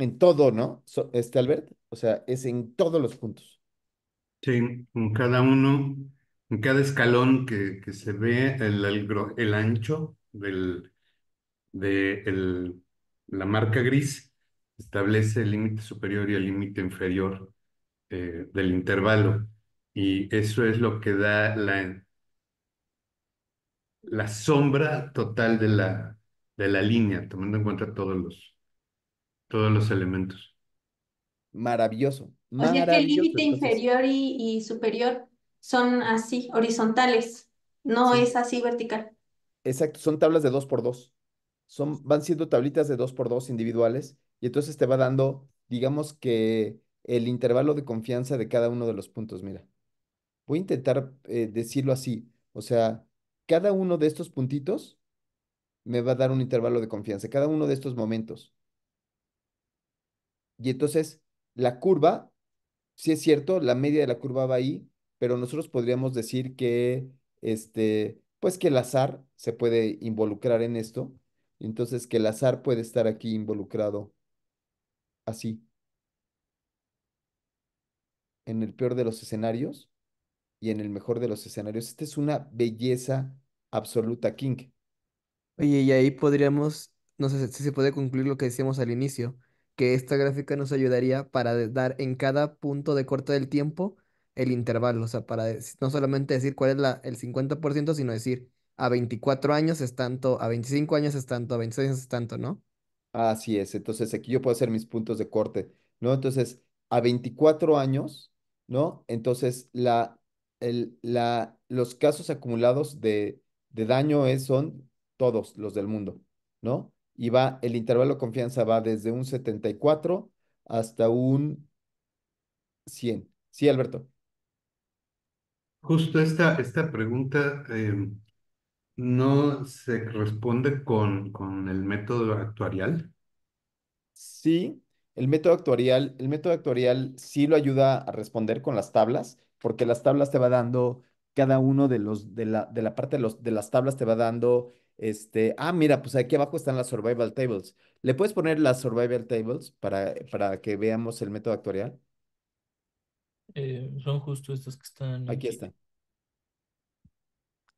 en todo, ¿no? Este Albert, o sea, es en todos los puntos. Sí, en cada uno, en cada escalón que, se ve el, el, ancho del, de la marca gris, establece el límite superior y el límite inferior eh, del intervalo. Y eso es lo que da la, sombra total de la línea, tomando en cuenta todos los, todos los elementos. Maravilloso. O sea que el límite inferior y, superior son así, horizontales, no es así vertical. Exacto, son tablas de dos por dos. Son, van siendo tablitas de dos por dos individuales y entonces te va dando, digamos que el intervalo de confianza de cada uno de los puntos. Mira, voy a intentar eh, decirlo así. O sea, cada uno de estos puntitos me va a dar un intervalo de confianza, cada uno de estos momentos. Y entonces la curva, si es cierto, la media de la curva va ahí, pero nosotros podríamos decir que, este, pues que el azar se puede involucrar en esto. Entonces que el azar puede estar aquí involucrado así. En el peor de los escenarios y en el mejor de los escenarios. Esta es una belleza absoluta, King. Oye, y ahí podríamos, no sé si se puede concluir lo que decíamos al inicio, que esta gráfica nos ayudaría para dar en cada punto de corte del tiempo el intervalo, o sea, para no solamente decir cuál es la, el 50%, sino decir a 24 años es tanto, a 25 años es tanto, a 26 años es tanto, ¿no? Así es, entonces aquí yo puedo hacer mis puntos de corte, ¿no? Entonces, a 24 años, ¿no? Entonces, la, el, la, los casos acumulados de, de daño es, son todos los del mundo, ¿no? y va, el intervalo de confianza va desde un 74 hasta un 100. Sí, Alberto. Justo esta, esta pregunta eh, no se responde con, con el método actuarial. Sí, el método actuarial, el método actuarial sí lo ayuda a responder con las tablas, porque las tablas te va dando, cada uno de los, de la, de la parte de, los, de las tablas te va dando este, ah, mira, pues aquí abajo están las survival tables. ¿Le puedes poner las survival tables para, para que veamos el método actuarial? Eh, son justo estas que están. Aquí, aquí.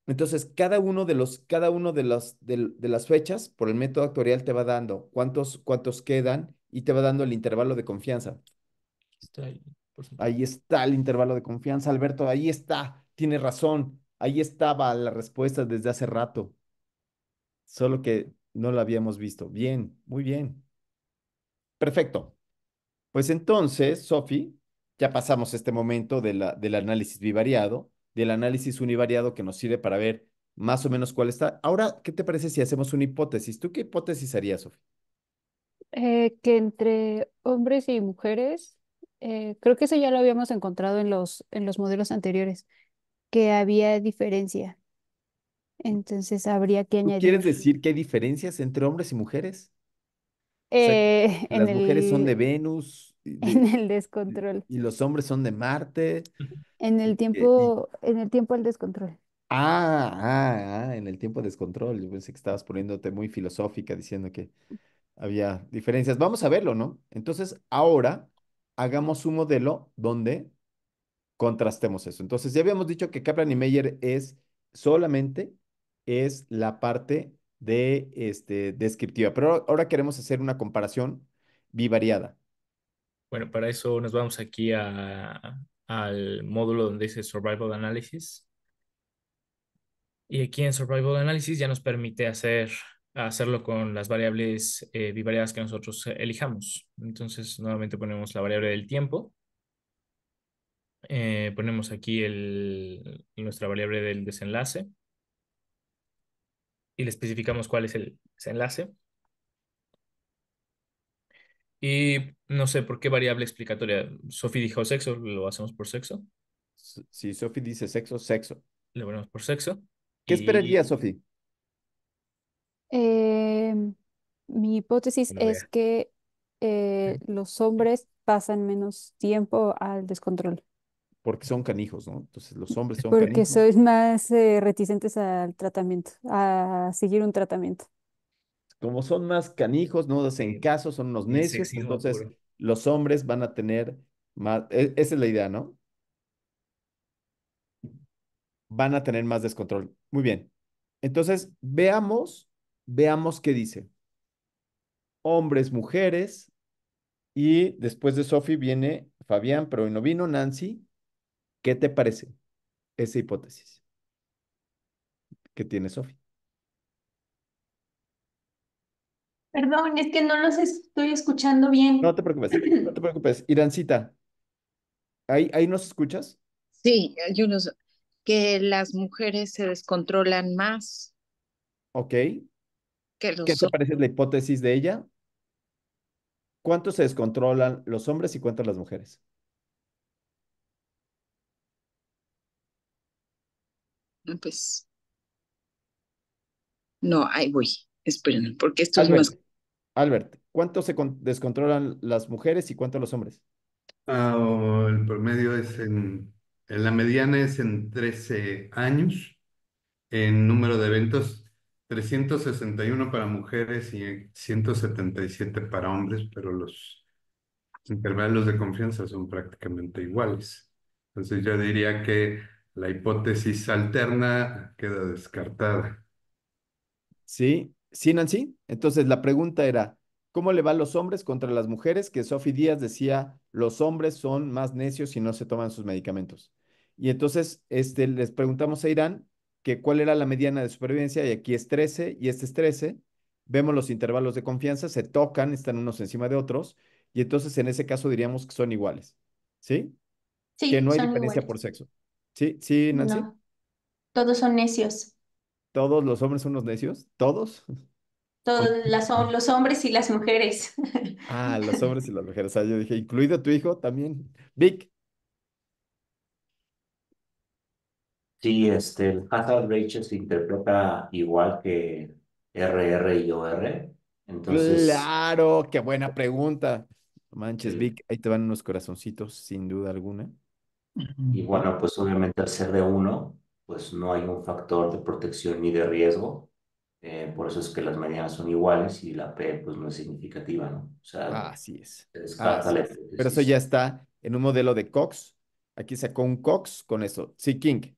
Entonces, cada uno de los, cada uno de las, de, las fechas por el método actuarial te va dando cuántos, cuántos quedan y te va dando el intervalo de confianza. ahí, está el intervalo de confianza, Alberto, ahí está, tiene razón, ahí estaba la respuesta desde hace rato solo que no la habíamos visto. Bien, muy bien. Perfecto. Pues entonces, Sofi, ya pasamos este momento del análisis bivariado, del análisis univariado que nos sirve para ver más o menos cuál está. Ahora, ¿qué te parece si hacemos una hipótesis? ¿Tú qué hipótesis harías, Sofi? Eh, que entre hombres y mujeres, eh, creo que eso ya lo habíamos encontrado en los, en los modelos anteriores, que había diferencia entonces habría que añadir, quieres decir que hay diferencias entre hombres y mujeres? Eh, las mujeres son de Venus en el descontrol, y los hombres son de Marte. en el tiempo, en el tiempo del descontrol. Ah, ah, ah, en el tiempo del descontrol. Yo pensé que estabas poniéndote muy filosófica diciendo que había diferencias. Vamos a verlo, ¿no? Entonces, ahora hagamos un modelo donde contrastemos eso. Entonces, ya habíamos dicho que Kaplan y Meyer es solamente es la parte de este, descriptiva. Pero ahora queremos hacer una comparación bivariada. Bueno, para eso nos vamos aquí al módulo donde dice Survival Analysis. Y aquí en Survival Analysis ya nos permite hacer, hacerlo con las variables bivariadas eh, que nosotros eh, elijamos. Entonces, nuevamente ponemos la variable del tiempo. Eh, ponemos aquí el, nuestra variable del desenlace y le especificamos cuál es el enlace. Y no sé por qué variable explicatoria. Sophie dijo sexo, lo hacemos por sexo. Si Sophie dice sexo, sexo. Lo ponemos por sexo. ¿Qué esperaría, Sophie? Eh, mi hipótesis es que eh, los hombres pasan menos tiempo al descontrol porque son canijos, ¿no? Entonces los hombres son Porque sois más eh, reticentes al tratamiento, a seguir un tratamiento. Como son más canijos, no En caso, son unos necios, entonces los hombres van a tener más, e, esa es la idea, ¿no? Van a tener más descontrol. Muy bien. Entonces, veamos, veamos qué dice. Hombres, mujeres, y después de Sofi viene Fabián, pero hoy no vino Nancy, ¿Qué te parece esa hipótesis que tiene Sofía? Perdón, es que no los estoy escuchando bien. No te preocupes, no te preocupes. Irancita, ¿ahí, ahí nos escuchas? Sí, hay unos Que las mujeres se descontrolan más. Ok. ¿Qué te parece la hipótesis de ella? ¿Cuánto se descontrolan los hombres y cuántas las mujeres? Pues. No, ahí voy. Esperen, porque esto Albert, es más. Albert, ¿cuánto se descontrolan las mujeres y cuánto los hombres? Ah, oh, el promedio es en, en. La mediana es en 13 años. En número de eventos, 361 para mujeres y 177 para hombres, pero los intervalos de confianza son prácticamente iguales. Entonces yo diría que la hipótesis alterna queda descartada. Sí, sí, Nancy. Entonces la pregunta era, ¿cómo le van los hombres contra las mujeres? Que Sophie Díaz decía, los hombres son más necios si no se toman sus medicamentos. Y entonces este, les preguntamos a Irán que cuál era la mediana de supervivencia y aquí es 13 y este es 13. Vemos los intervalos de confianza, se tocan, están unos encima de otros y entonces en ese caso diríamos que son iguales. ¿Sí? sí que no hay diferencia por sexo. Sí, sí, Nancy. todos son necios. Todos los hombres son los necios. Todos. Todos las, los hombres y las mujeres. Ah, los hombres y las mujeres. sea, yo dije, incluido tu hijo también. Vic. Sí, este, el Hazard se interpreta igual que RR y OR. Entonces, Claro, qué buena pregunta. Manches, Vic, ahí te van unos corazoncitos, sin duda alguna. Y bueno, pues obviamente al ser de uno, pues no hay un factor de protección ni de riesgo. Eh, por eso es que las medianas son iguales y la P pues no es significativa, ¿no? O sea, así es. Pero eso ya está en un modelo de Cox. Aquí sacó un Cox con eso. Sí, King.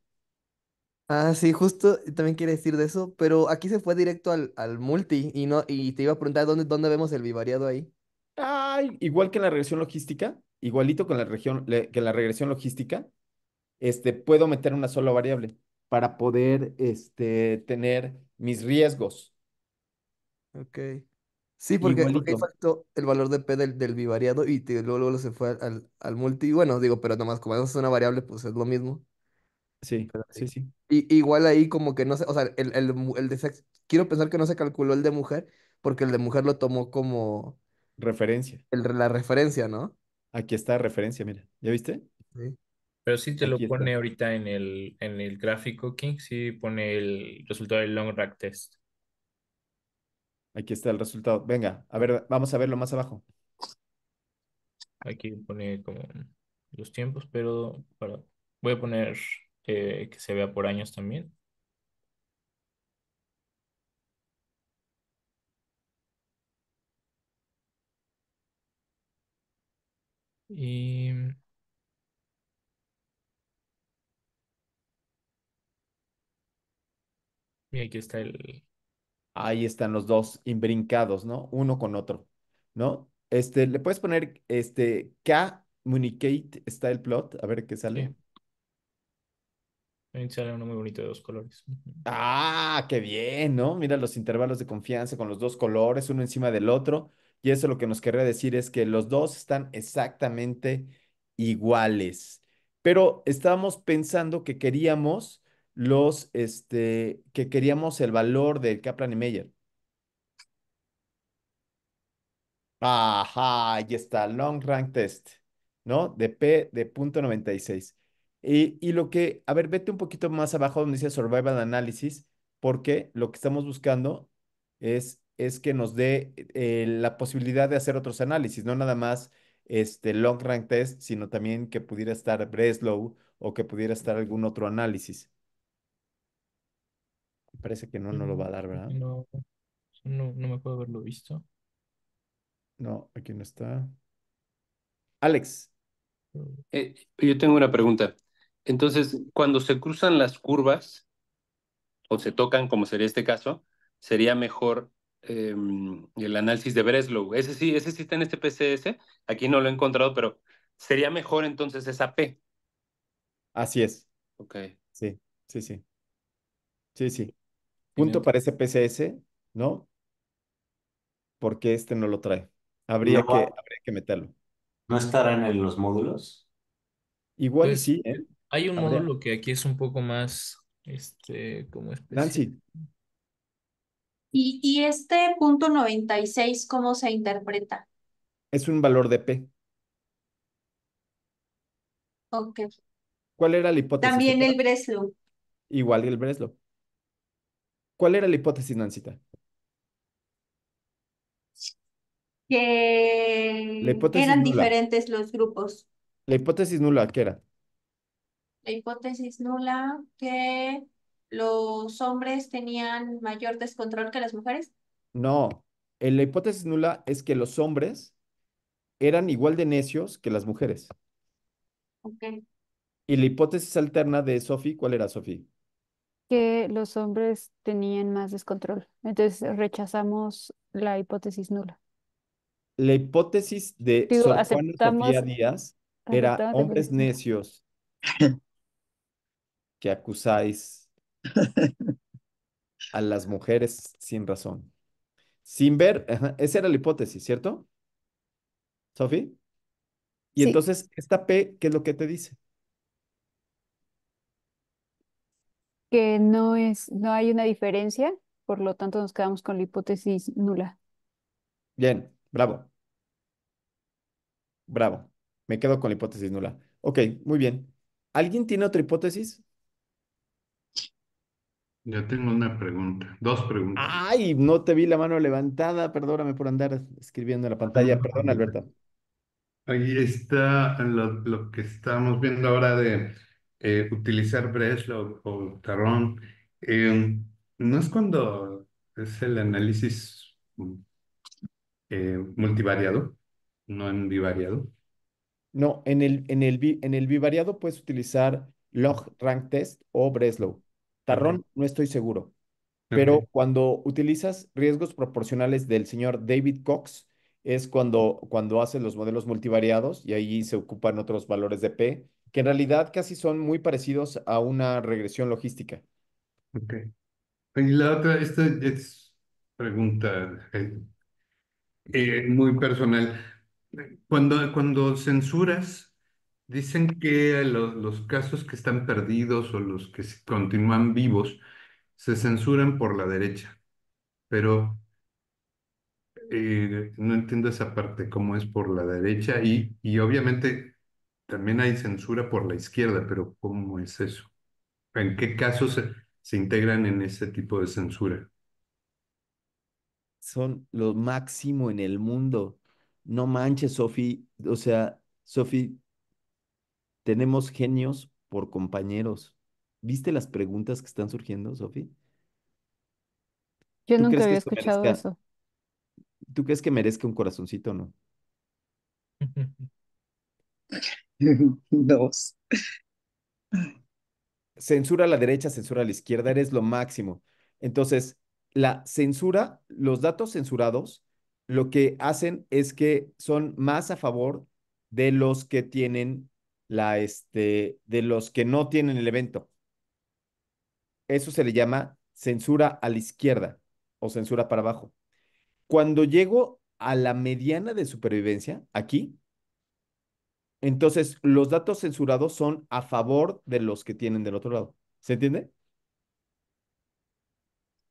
Ah, sí, justo también quiere decir de eso, pero aquí se fue directo al, al multi y no y te iba a preguntar dónde, dónde vemos el bivariado ahí igual que en la regresión logística, igualito con la región, que la regresión logística, este, puedo meter una sola variable para poder este, tener mis riesgos. Ok. Sí, porque, faltó el valor de P del, del bivariado y luego, luego, se fue al, al, multi. Bueno, digo, pero nomás como es una variable, pues es lo mismo. Sí, sí, sí. Y, igual ahí como que no sé, o sea, el, el de sexo, quiero pensar que no se calculó el de mujer, porque el de mujer lo tomó como, Referencia. la referencia, ¿no? Aquí está la referencia, mira. ¿Ya viste? Sí. Pero sí te lo pone ahorita en el, en el gráfico, King, sí pone el resultado del long rack test. Aquí está el resultado. Venga, a ver, vamos a verlo más abajo. Aquí pone como los tiempos, pero para... voy a poner eh, que se vea por años también. Y... aquí está el... Ahí están los dos imbrincados, ¿no? Uno con otro, ¿no? Este, le puedes poner este communicate style plot, a ver qué sale. sale uno muy bonito de dos colores. Ah, qué bien, ¿no? Mira los intervalos de confianza con los dos colores, uno encima del otro. Y eso lo que nos querría decir es que los dos están exactamente iguales. Pero estábamos pensando que queríamos los, este, que queríamos el valor del Kaplan y Meyer. Ajá, ahí está, long rank test, ¿no? De P de punto 96. Y, y lo que, a ver, vete un poquito más abajo donde dice survival analysis, porque lo que estamos buscando es es que nos dé eh, la posibilidad de hacer otros análisis, no nada más este long rank test, sino también que pudiera estar Breslow o que pudiera estar algún otro análisis. Parece que no, no lo mm, va a dar, ¿verdad? No, no, me puedo haberlo visto. No, aquí no está. Alex. Eh, yo tengo una pregunta. Entonces, cuando se cruzan las curvas o se tocan, como sería este caso, sería mejor Em, el análisis de Breslow. Ese sí, ese sí está en este PCS. Aquí no lo he encontrado, pero sería mejor entonces esa P. Así es. Ok. Sí, sí, sí. Sí, sí. Punto para ese PCS, ¿no? Porque este no lo trae. Habría, que, habría que meterlo. ¿No estará en los módulos? Igual pues, sí. ¿eh? Hay un módulo que aquí es un poco más, este, como especial. ¿Y, este punto 96 cómo se interpreta? Es un valor de P. Ok. ¿Cuál era la hipótesis? También el Breslow. Igual que el Breslow. ¿Cuál era la hipótesis, Nancita? Que eran diferentes los grupos. La hipótesis nula, ¿qué era? La hipótesis nula que los hombres tenían mayor descontrol que las mujeres? No, eh, la hipótesis nula es que los hombres eran igual de necios que las mujeres. Ok. Y la hipótesis alterna de Sophie, ¿cuál era Sophie? Que los hombres tenían más descontrol. Entonces rechazamos la hipótesis nula. La hipótesis de Sofía Díaz era hombres necios que acusáis a las mujeres sin razón. Sin ver, esa era la hipótesis, ¿cierto? Sofi. Y entonces, esta P, ¿qué es lo que te dice? Que no es, no hay una diferencia, por lo tanto nos quedamos con la hipótesis nula. Bien, bravo. Bravo. Me quedo con la hipótesis nula. Ok, muy bien. ¿Alguien tiene otra hipótesis? Yo tengo una pregunta, dos preguntas. Ay, no te vi la mano levantada, perdóname por andar escribiendo en la pantalla, perdón, Alberto. Ahí está lo, que estamos viendo ahora de eh, utilizar Breslow o Tarrón. Eh, no es cuando es el análisis eh, multivariado, no en bivariado. No, en el, en el, en el bivariado puedes utilizar log rank test o Breslow. Tarrón, no estoy seguro. Pero cuando utilizas riesgos proporcionales del señor David Cox, es cuando, cuando los modelos multivariados y ahí se ocupan otros valores de P, que en realidad casi son muy parecidos a una regresión logística. Ok. Y la otra, esta es pregunta eh, eh, muy personal. Cuando, cuando censuras Dicen que los casos que están perdidos o los que continúan vivos se censuran por la derecha, pero eh, no entiendo esa parte, cómo es por la derecha y, y obviamente también hay censura por la izquierda, pero ¿cómo es eso? ¿En qué casos se, se integran en ese tipo de censura? Son lo máximo en el mundo. No manches, Sofi. O sea, Sofi, tenemos genios por compañeros. ¿Viste las preguntas que están surgiendo, Sofi? Yo nunca había escuchado eso. tú crees que merezca un corazoncito no? Dos. Censura a la derecha, censura a la izquierda, eres lo máximo. Entonces, la censura, los datos censurados, lo que hacen es que son más a favor de los que tienen la, este, de los que no tienen el evento. Eso se le llama censura a la izquierda o censura para abajo. Cuando llego a la mediana de supervivencia, aquí, entonces los datos censurados son a favor de los que tienen del otro lado. ¿Se entiende?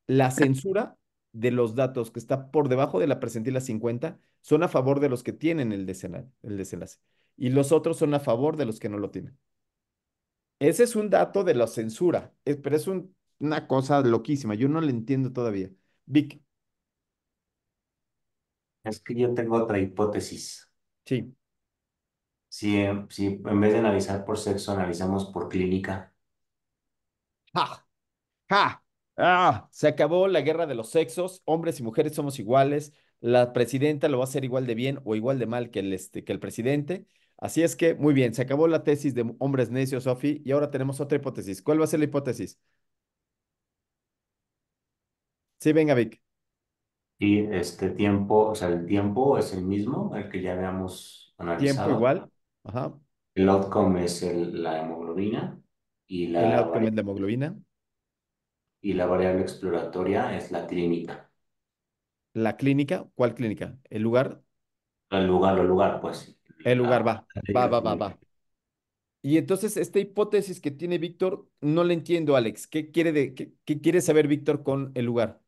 La censura de los datos que está por debajo de la percentila 50 son a favor de los que tienen el El desenlace y los otros son a favor de los que no lo tienen. Ese es un dato de la censura, eh, pero es una cosa loquísima. Yo no lo entiendo todavía. Vic. Es que yo tengo otra hipótesis. Sí. Si, em, si en vez de analizar por sexo, analizamos por clínica. ¡Ja! ¡Ja! ¡Ah! Se acabó la guerra de los sexos. Hombres y mujeres somos iguales. La presidenta lo va a hacer igual de bien o igual de mal que el, este, que el presidente Así es que, muy bien, se acabó la tesis de hombres necios, Sofi, y ahora tenemos otra hipótesis. ¿Cuál va a ser la hipótesis? Sí, venga, Vic. Y este tiempo, o sea, el tiempo es el mismo, el que ya habíamos analizado. Tiempo igual. Ajá. El outcome es la hemoglobina. Y la el outcome es la hemoglobina. Y la variable exploratoria es la clínica. ¿La clínica? ¿Cuál clínica? ¿El lugar? El lugar, el lugar, pues. sí el lugar va, va, va, va, va. Y entonces esta hipótesis que tiene Víctor, no la entiendo, Alex. ¿Qué quiere, de, qué, quiere saber Víctor con el lugar?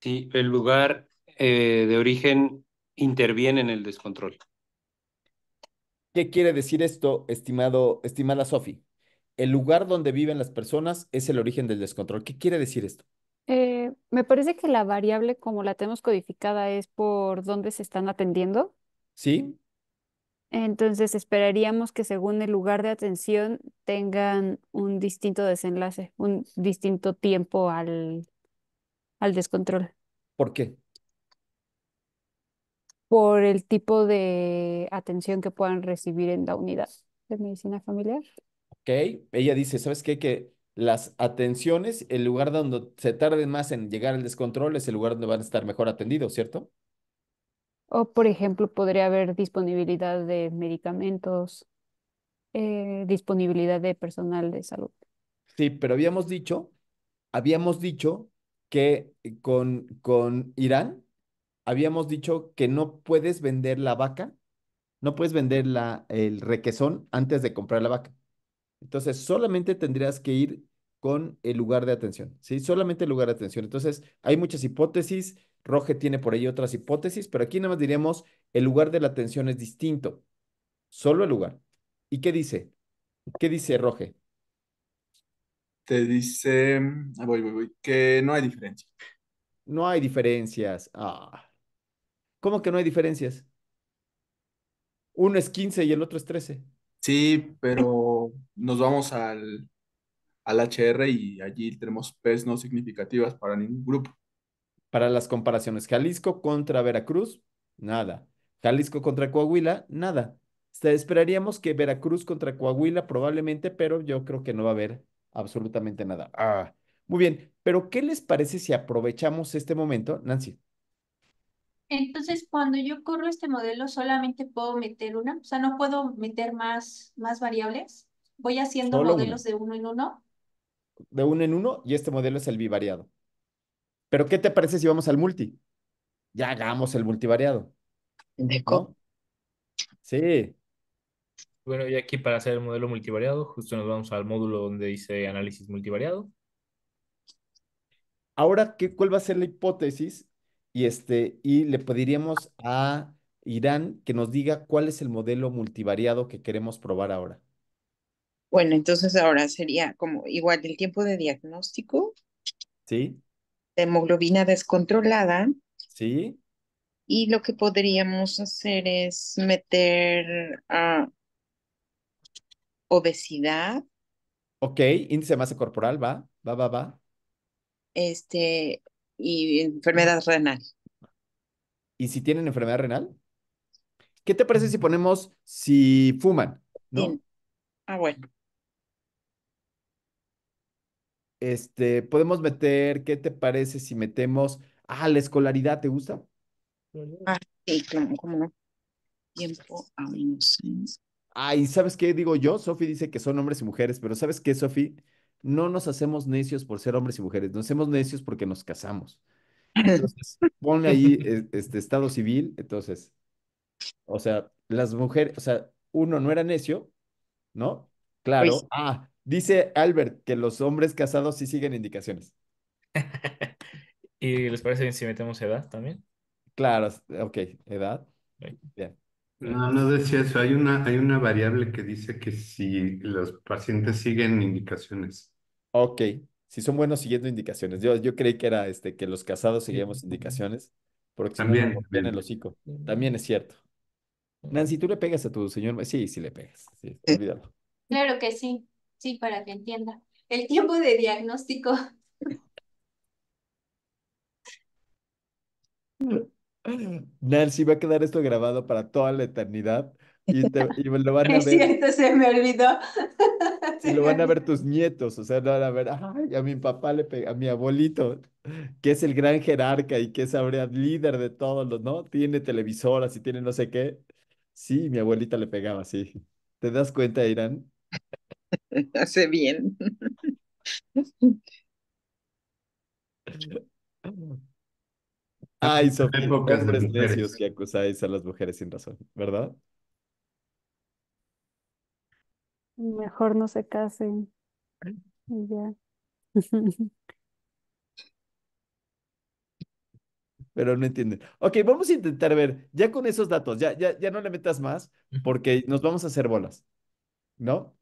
Sí, el lugar de origen interviene en el descontrol. ¿Qué quiere decir esto, estimado, estimada Sofi? El lugar donde viven las personas es el origen del descontrol. ¿Qué quiere decir esto? Eh, me parece que la variable como la tenemos codificada es por dónde se están atendiendo. ¿Sí? Entonces esperaríamos que según el lugar de atención tengan un distinto desenlace, un distinto tiempo al, al descontrol ¿Por qué? por el tipo de atención que puedan recibir en la unidad de medicina familiar. Ok. Ella dice, ¿sabes qué? Que las atenciones, el lugar donde se tarden más en llegar al descontrol es el lugar donde van a estar mejor atendidos, ¿cierto? O, por ejemplo, podría haber disponibilidad de medicamentos, eh, disponibilidad de personal de salud. Sí, pero habíamos dicho, habíamos dicho que eh, con, con Irán, habíamos dicho que no puedes vender la vaca, no puedes vender la, el requesón antes de comprar la vaca. Entonces, solamente tendrías que ir con el lugar de atención, ¿sí? Solamente el lugar de atención. Entonces, hay muchas hipótesis, Roge tiene por ahí otras hipótesis, pero aquí nada más diríamos, el lugar de la atención es distinto, solo el lugar. ¿Y qué dice? ¿Qué dice Roge? Te dice, voy, voy, voy, que no hay diferencia. No hay diferencias. Ah. ¿Cómo que no hay diferencias? Uno es 15 y el otro es 13. Sí, pero nos vamos al, HR y allí tenemos PES no significativas para ningún grupo. Para las comparaciones, Jalisco contra Veracruz, nada. Jalisco contra Coahuila, nada. Este, esperaríamos que Veracruz contra Coahuila probablemente, pero yo creo que no va a haber absolutamente nada. Ah, muy bien, pero ¿qué les parece si aprovechamos este momento, Nancy? Entonces, cuando yo corro este modelo, solamente puedo meter una, o sea, no puedo meter más, más variables voy haciendo modelos de uno en uno. De uno en uno y este modelo es el bivariado. Pero ¿qué te parece si vamos al multi? Ya hagamos el multivariado. ¿De Sí. Bueno, y aquí para hacer el modelo multivariado, justo nos vamos al módulo donde dice análisis multivariado. Ahora, ¿qué, ¿cuál va a ser la hipótesis? Y, este, y le pediríamos a Irán que nos diga cuál es el modelo multivariado que queremos probar ahora. Bueno, entonces ahora sería como igual el tiempo de diagnóstico. Sí. hemoglobina descontrolada. Sí. Y lo que podríamos hacer es meter a ah, obesidad. Ok, índice de masa corporal, va, va, va, va. Este, y enfermedad renal. ¿Y si tienen enfermedad renal? ¿Qué te parece si ponemos si fuman? ¿no? Ah, bueno. Este, podemos meter, ¿qué te parece si metemos, ah, la escolaridad, ¿te gusta? Ah, sí, claro, Tiempo a Ah, y ¿sabes qué digo yo? Sofi dice que son hombres y mujeres, pero ¿sabes qué, Sofi? No nos hacemos necios por ser hombres y mujeres, nos hacemos necios porque nos casamos. Entonces, ponle ahí e, este estado civil, entonces, o sea, las mujeres, o sea, uno no era necio, ¿no? Claro, pues ah, Dice Albert que los hombres casados sí siguen indicaciones. ¿Y les parece bien si metemos edad también? Claro, ok, edad. No, no decía eso. Hay una, hay una variable que dice que si los pacientes siguen indicaciones. Ok, si son buenos siguiendo indicaciones. Yo, yo creí que era este, que los casados seguíamos indicaciones, porque también, también. el hocico. También es cierto. Nancy, ¿tú le pegas a tu señor? Sí, sí le pegas. Eh, olvídalo. Claro que sí. Sí, para que entienda. El tiempo de diagnóstico. Nancy, va a quedar esto grabado para toda la eternidad lo van a ver. Es cierto, se me olvidó. Y lo van a ver tus nietos, o sea, lo van a ver, a mi papá le a mi abuelito, que es el gran jerarca y que es ahora líder de todos los, ¿no? Tiene televisoras y tiene no sé qué. Sí, mi abuelita le pegaba, sí. ¿Te das cuenta, Irán? Hace bien. Ay, son hombres necios que acusáis a las mujeres sin razón, ¿verdad? Mejor no se casen. ya. pero no entienden. Ok, vamos a intentar ver, ya con esos datos, ya, ya no le metas más, porque nos vamos a hacer bolas, ¿no?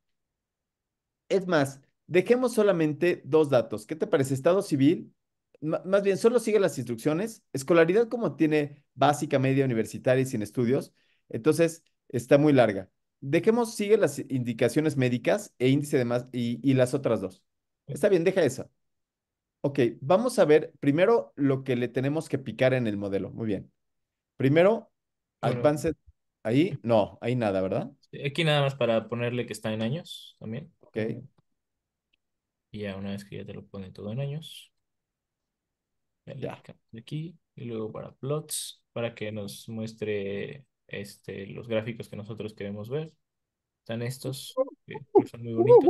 Es más, dejemos solamente dos datos. ¿Qué te parece? Estado civil, más bien solo sigue las instrucciones. Escolaridad como tiene básica, media, universitaria y sin estudios. Entonces, está muy larga. Dejemos, sigue las indicaciones médicas e índice de más y, las otras dos. Está bien, deja eso. Ok, vamos a ver primero lo que le tenemos que picar en el modelo. Muy bien. Primero, avance. Ahí, no, ahí nada, ¿verdad? Aquí nada más para ponerle que está en años también. Ok. Y ya una vez que ya te lo pone todo en años. De aquí y luego para plots, para que nos muestre este, los gráficos que nosotros queremos ver. Están estos, que son muy bonitos.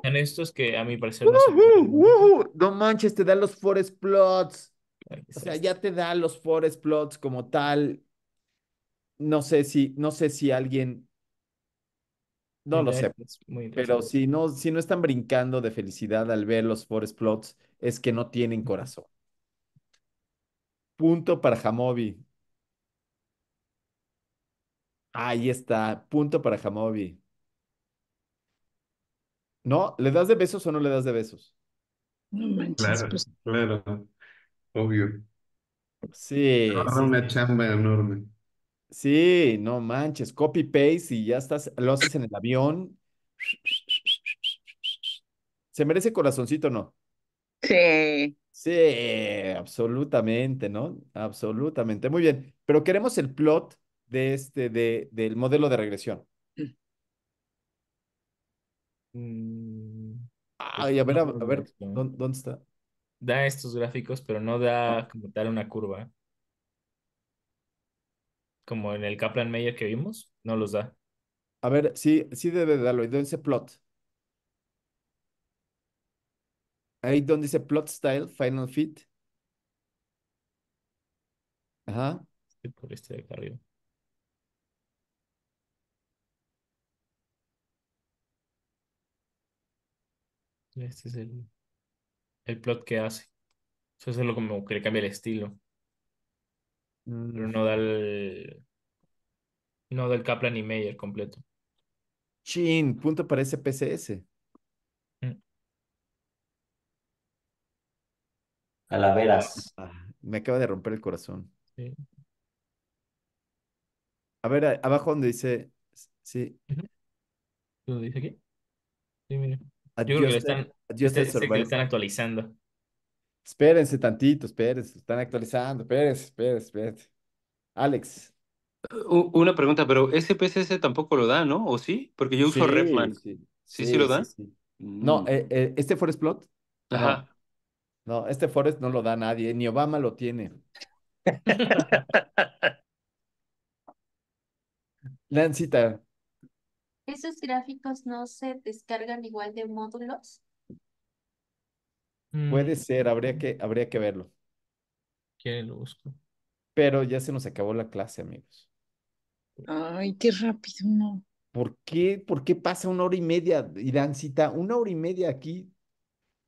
Están estos que a mí parecen no no manches, te dan los forest plots. O sea, este. ya te da los forest plots como tal no sé si, no sé si alguien, no lo sé, pero si no, si no están brincando de felicidad al ver los forest plots, es que no tienen corazón. Punto para Jamovi. Ahí está, punto para Jamovi. ¿No? ¿Le das de besos o no le das de besos? No pues. Claro, Obvio. Sí. es sí. una chamba enorme. Sí, no manches, copy paste y ya estás, lo haces en el avión. ¿Se merece corazoncito o no? Sí. Sí, absolutamente, ¿no? Absolutamente. Muy bien. Pero queremos el plot de este, de, del modelo de regresión. Mm, pues a ver, a, ver, ¿dónde, ¿dónde está? Da estos gráficos, pero no da ah. como tal una curva como en el Kaplan Meyer que vimos, no los da. A ver, sí, sí debe darlo. Y donde dice plot. Ahí donde dice plot style, final fit. Ajá. por este de acá arriba. Este es el, el plot que hace. Eso es lo como que le cambia el estilo. Mm. no del, no el Kaplan y Meyer completo. Chin, punto para ese PCS. Mm. la Calaveras. Ah, me acaba de romper el corazón. A ver, abajo donde dice. Sí. ¿Dónde dice aquí? Sí, mire. Yo están, este, este, están actualizando. Espérense tantito, espérense, están actualizando, espérense, espérense, espérense. Alex. Una pregunta, pero SPSS tampoco lo da, ¿no? ¿O sí? Porque yo uso Sí, sí, ¿Sí, lo da? No, mm. eh, eh, este Forest Plot, Ajá. no, este Forest no lo da nadie, ni Obama lo tiene. Lancita, ¿Esos gráficos no se descargan igual de módulos? Puede mm. ser, habría que, habría que verlo. ¿Quiere lo busco? Pero ya se nos acabó la clase, amigos. Ay, qué rápido, no. ¿Por qué, por qué pasa una hora y media, Iráncita? Una hora y media aquí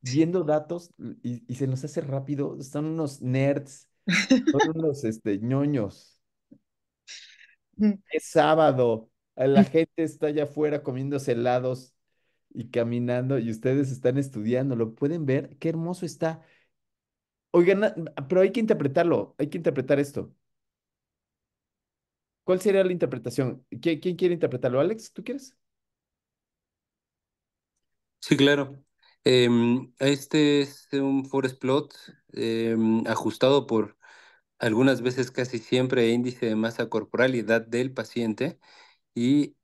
viendo datos y, se nos hace rápido. Están unos nerds, son unos este, ñoños. Mm. Es sábado, la gente está allá afuera comiéndose helados y caminando y ustedes están estudiando, lo pueden ver, qué hermoso está. Oigan, pero hay que interpretarlo, hay que interpretar esto. ¿Cuál sería la interpretación? ¿Quién quiere interpretarlo? Alex, ¿tú quieres? Sí, claro. Em, este es un forest plot em, ajustado por algunas veces casi siempre índice de masa corporal y edad del paciente. ¿Y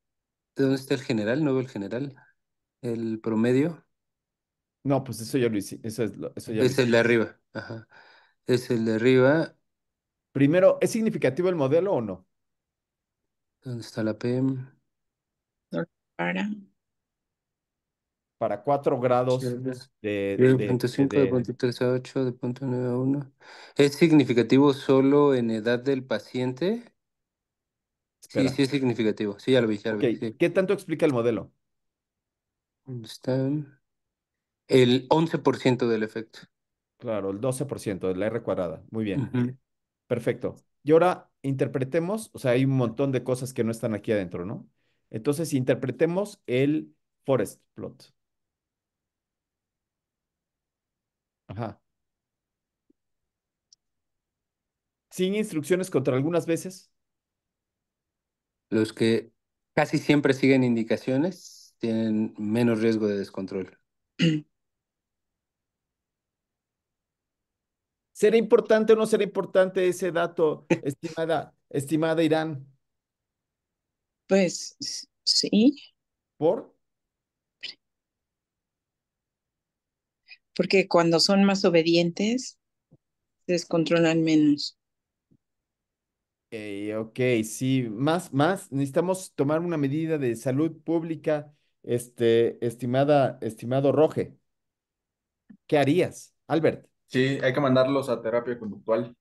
dónde está el general? ¿No veo el general? el promedio. No, pues eso ya lo hice. Eso es eso ya el de arriba. Es el de arriba. Primero, ¿es significativo el modelo o no? ¿Dónde está la PM? Para. Para 4 grados de, de, de, de, 0.5, de 0.3 a 8, de 0.9 a 1. ¿Es significativo solo en edad del paciente? Sí, sí es significativo. Sí, ya lo vi, ya lo vi. ¿Qué tanto explica el modelo? ¿Dónde está? El 11% del efecto. Claro, el 12% de la R cuadrada. Muy bien. Perfecto. Y ahora interpretemos, o sea, hay un montón de cosas que no están aquí adentro, ¿no? Entonces, interpretemos el forest plot. Ajá. Sin instrucciones contra algunas veces. Los que casi siempre siguen indicaciones tienen menos riesgo de descontrol. ¿Será importante o no será importante ese dato, estimada, estimada Irán? Pues sí. ¿Por? Porque cuando son más obedientes, descontrolan menos. Ok, ok, sí, más, más, necesitamos tomar una medida de salud pública este, estimada, estimado Roge, ¿qué harías, Albert? Sí, hay que mandarlos a terapia conductual.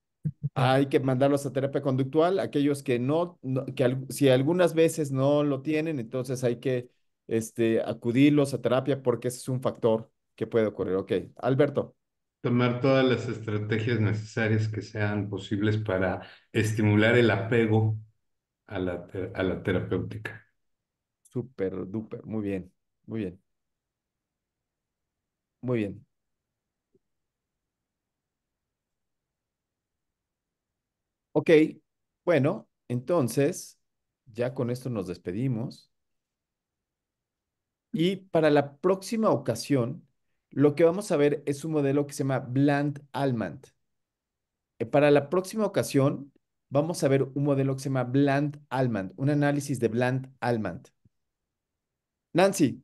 Ah, hay que mandarlos a terapia conductual, aquellos que no, que si algunas veces no lo tienen, entonces hay que este, acudirlos a terapia porque ese es un factor que puede ocurrir. Ok, Alberto. Tomar todas las estrategias necesarias que sean posibles para estimular el apego a la, a la terapéutica. Super duper. Muy bien. Muy bien. Muy bien. Ok. Bueno, entonces, ya con esto nos despedimos. Y para la próxima ocasión, lo que vamos a ver es un modelo que se llama Bland-Almond. Eh, para la próxima ocasión, vamos a ver un modelo que se llama Bland-Almond, un análisis de Bland-Almond. Nancy.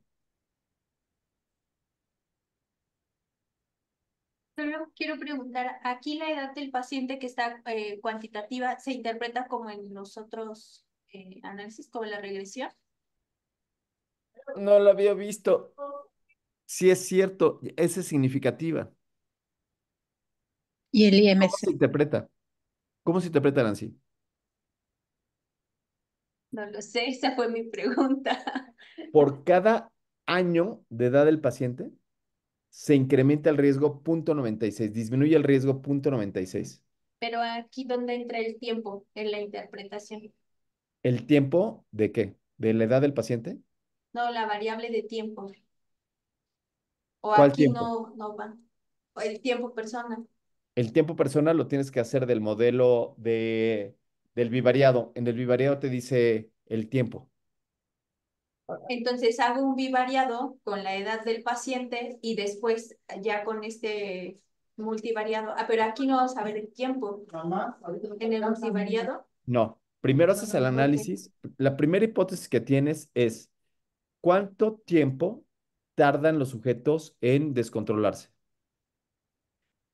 Solo quiero preguntar, aquí la edad del paciente que está eh, cuantitativa se interpreta como en los otros eh, análisis, como la regresión. No lo había visto. Sí es cierto, esa es significativa. ¿Y el IMC? se interpreta? ¿Cómo se interpreta, Nancy? No lo sé, esa fue mi pregunta. Por cada año de edad del paciente, se incrementa el riesgo .96? disminuye el riesgo .96? Pero aquí donde entra el tiempo en la interpretación. ¿El tiempo de qué? ¿De la edad del paciente? No, la variable de tiempo. O aquí no, no va. el tiempo persona. El tiempo persona lo tienes que hacer del modelo de del bivariado, En el bivariado te dice el tiempo. Entonces hago un bivariado con la edad del paciente y después ya con este multivariado. Ah, pero aquí no vamos a ver el tiempo. En el multivariado. No, primero haces el análisis. La primera hipótesis que tienes es cuánto tiempo tardan los sujetos en descontrolarse.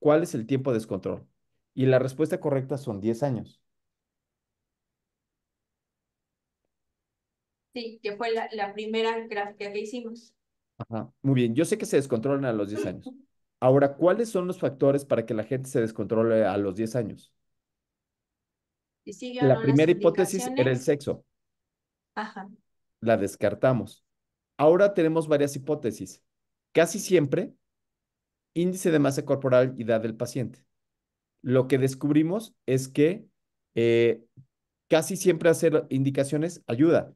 ¿Cuál es el tiempo de descontrol? Y la respuesta correcta son 10 años. Sí, que fue la, primera gráfica que hicimos. Ajá, muy bien. Yo sé que se descontrolan a los 10 años. Ahora, ¿cuáles son los factores para que la gente se descontrole a los 10 años? la primera hipótesis era el sexo. Ajá. La descartamos. Ahora tenemos varias hipótesis. Casi siempre, índice de masa corporal y edad del paciente. Lo que descubrimos es que eh, casi siempre hacer indicaciones ayuda.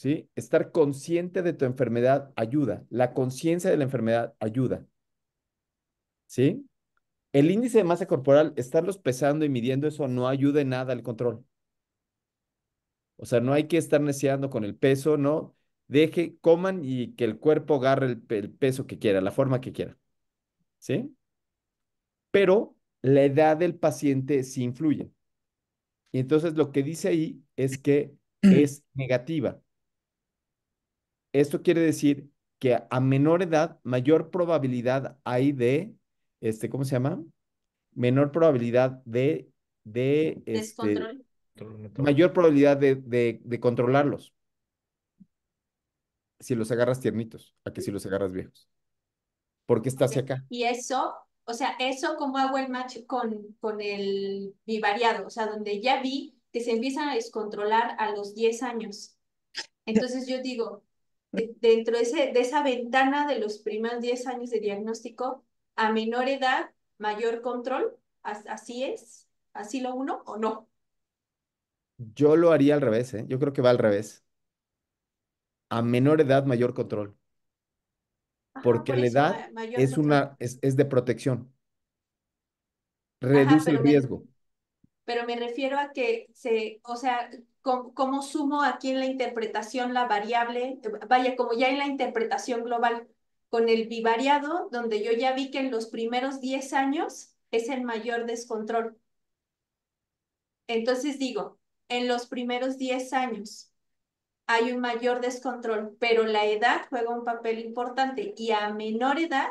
¿sí? Estar consciente de tu enfermedad ayuda. La conciencia de la enfermedad ayuda. ¿Sí? El índice de masa corporal, estarlos pesando y midiendo eso no ayuda en nada al control. O sea, no hay que estar neceando con el peso, ¿no? Deje, coman y que el cuerpo agarre el, peso que quiera, la forma que quiera. ¿Sí? Pero la edad del paciente sí influye. Y entonces lo que dice ahí es que es negativa. Esto quiere decir que a menor edad, mayor probabilidad hay de, este, ¿cómo se llama? Menor probabilidad de... de este, Descontrol. mayor probabilidad de, de, controlarlos. Si los agarras tiernitos, a que si los agarras viejos. Porque está acá. Y eso, o sea, eso como hago el match con, con el bivariado, o sea, donde ya vi que se empiezan a descontrolar a los 10 años. Entonces yo digo, dentro de, ese, de esa ventana de los primeros 10 años de diagnóstico, a menor edad, mayor control, así es, así lo uno o no. Yo lo haría al revés, ¿eh? yo creo que va al revés. A menor edad, mayor control. Porque la edad es, una, es, de protección. Reduce el riesgo. pero me refiero a que se, o sea, cómo, sumo aquí en la interpretación la variable, eh, vaya, como ya en la interpretación global, con el bivariado, donde yo ya vi que en los primeros 10 años es el mayor descontrol. Entonces digo, en los primeros 10 años hay un mayor descontrol, pero la edad juega un papel importante y a menor edad,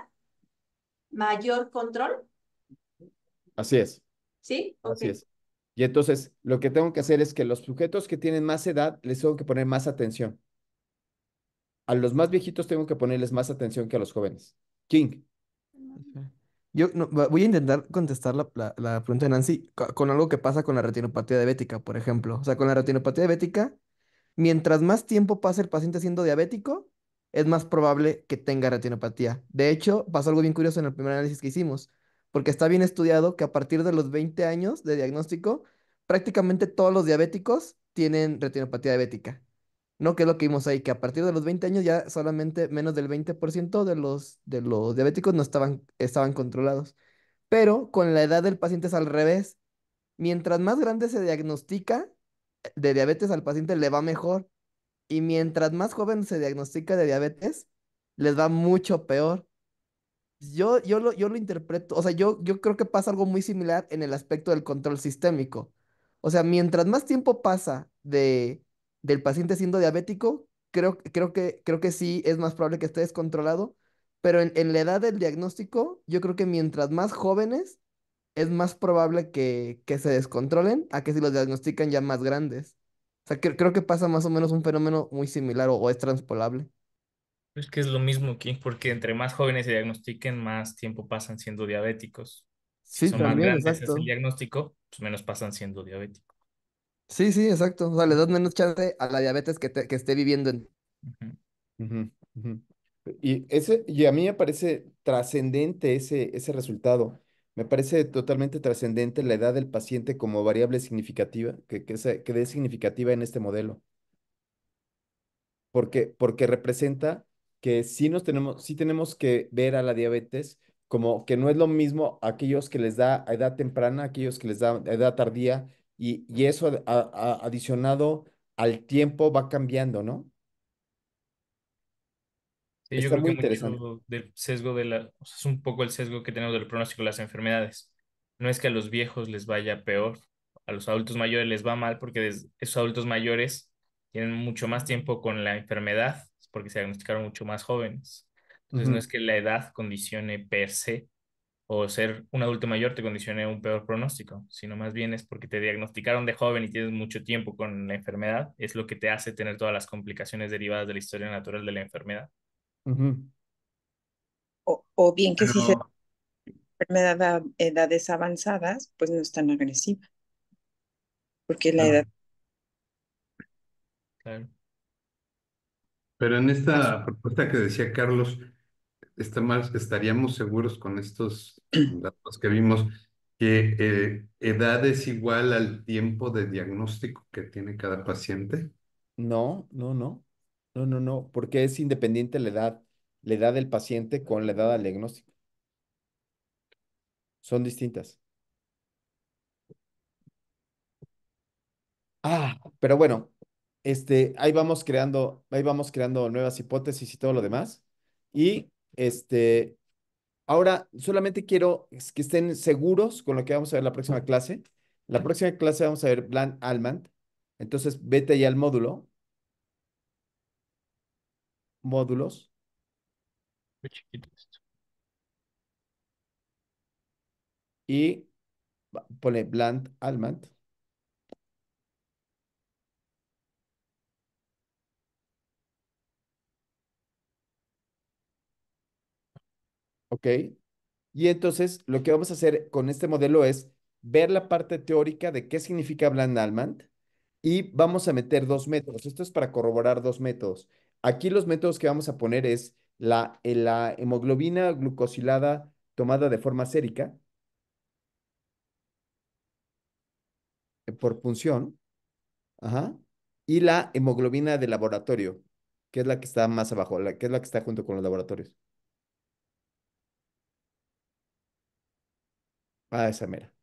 mayor control. Así es. ¿Sí? Así es. Y entonces lo que tengo que hacer es que los sujetos que tienen más edad les tengo que poner más atención. A los más viejitos tengo que ponerles más atención que a los jóvenes. King. Yo voy a intentar contestar la, pregunta de Nancy con algo que pasa con la retinopatía diabética, por ejemplo. O sea, con la retinopatía diabética, mientras más tiempo pasa el paciente siendo diabético, es más probable que tenga retinopatía. De hecho, pasó algo bien curioso en el primer análisis que hicimos porque está bien estudiado que a partir de los 20 años de diagnóstico, prácticamente todos los diabéticos tienen retinopatía diabética. No, que es lo que vimos ahí, que a partir de los 20 años ya solamente menos del 20% de los, de los diabéticos no estaban, estaban controlados. Pero con la edad del paciente es al revés. Mientras más grande se diagnostica eh, de diabetes al paciente, le va mejor. Y mientras más joven se diagnostica de diabetes, les va mucho peor. Yo, yo, lo, yo lo interpreto, o sea, yo, yo creo que pasa algo muy similar en el aspecto del control sistémico. O sea, mientras más tiempo pasa de, del paciente siendo diabético, creo, creo, que, creo que sí es más probable que esté descontrolado, pero en, la edad del diagnóstico, yo creo que mientras más jóvenes, es más probable que, se descontrolen a que si los diagnostican ya más grandes. O sea, creo que pasa más o menos un fenómeno muy similar o, o es transpolable. Es que es lo mismo aquí, porque entre más jóvenes se diagnostiquen, más tiempo pasan siendo diabéticos. sí, son el diagnóstico, pues menos pasan siendo diabéticos. Sí, sí, exacto. O sea, le das menos chance a la diabetes que, que esté viviendo Y, ese, y a mí me parece trascendente ese, ese resultado. Me parece totalmente trascendente la edad del paciente como variable significativa, que, que, es significativa en este modelo. Porque, porque representa que sí nos tenemos, sí tenemos que ver a la diabetes como que no es lo mismo aquellos que les da a edad temprana, aquellos que les da a edad tardía, y, eso adicionado al tiempo va cambiando, ¿no? yo creo muy que interesante. del sesgo de la, es un poco el sesgo que tenemos del pronóstico de las enfermedades. No es que a los viejos les vaya peor, a los adultos mayores les va mal porque esos adultos mayores tienen mucho más tiempo con la enfermedad porque se diagnosticaron mucho más jóvenes. Entonces, no es que la edad condicione per se o ser un adulto mayor te condicione un peor pronóstico, sino más bien es porque te diagnosticaron de joven y tienes mucho tiempo con la enfermedad, es lo que te hace tener todas las complicaciones derivadas de la historia natural de la enfermedad. o, bien que si se enfermedad a edades avanzadas, pues no es tan agresiva, porque la edad... Claro. Pero en esta propuesta que decía Carlos, está estaríamos seguros con estos datos que vimos que eh, edad es igual al tiempo de diagnóstico que tiene cada paciente. No, no, no, no, no, no, porque es independiente la edad, la edad del paciente con la edad del diagnóstico. Son distintas. Ah, pero bueno, este, ahí vamos creando, ahí vamos creando nuevas hipótesis y todo lo demás. Y este, ahora solamente quiero que estén seguros con lo que vamos a ver la próxima clase. La próxima clase vamos a ver Bland Almand. Entonces, vete ya al módulo. Módulos. Y pone Bland Almand. ¿Ok? Y entonces lo que vamos a hacer con este modelo es ver la parte teórica de qué significa Bland-Almand y vamos a meter dos métodos. Esto es para corroborar dos métodos. Aquí los métodos que vamos a poner es la, la hemoglobina glucosilada tomada de forma sérica por punción y la hemoglobina de laboratorio, que es la que está más abajo, la, que es la que está junto con los laboratorios. A ah, esa mera.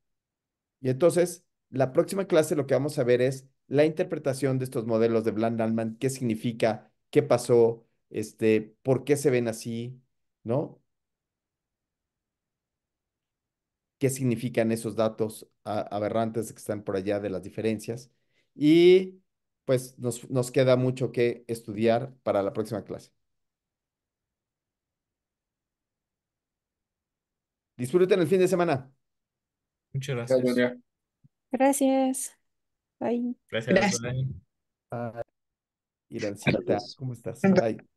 Y entonces, la próxima clase lo que vamos a ver es la interpretación de estos modelos de bland Alman, qué significa, qué pasó, este, por qué se ven así, ¿no? ¿Qué significan esos datos aberrantes que están por allá de las diferencias? Y pues nos, nos queda mucho que estudiar para la próxima clase. Disfruten el fin de semana. Muchas gracias. Gracias. Bye. Gracias. Bye. Irancita, ¿cómo estás? Bye.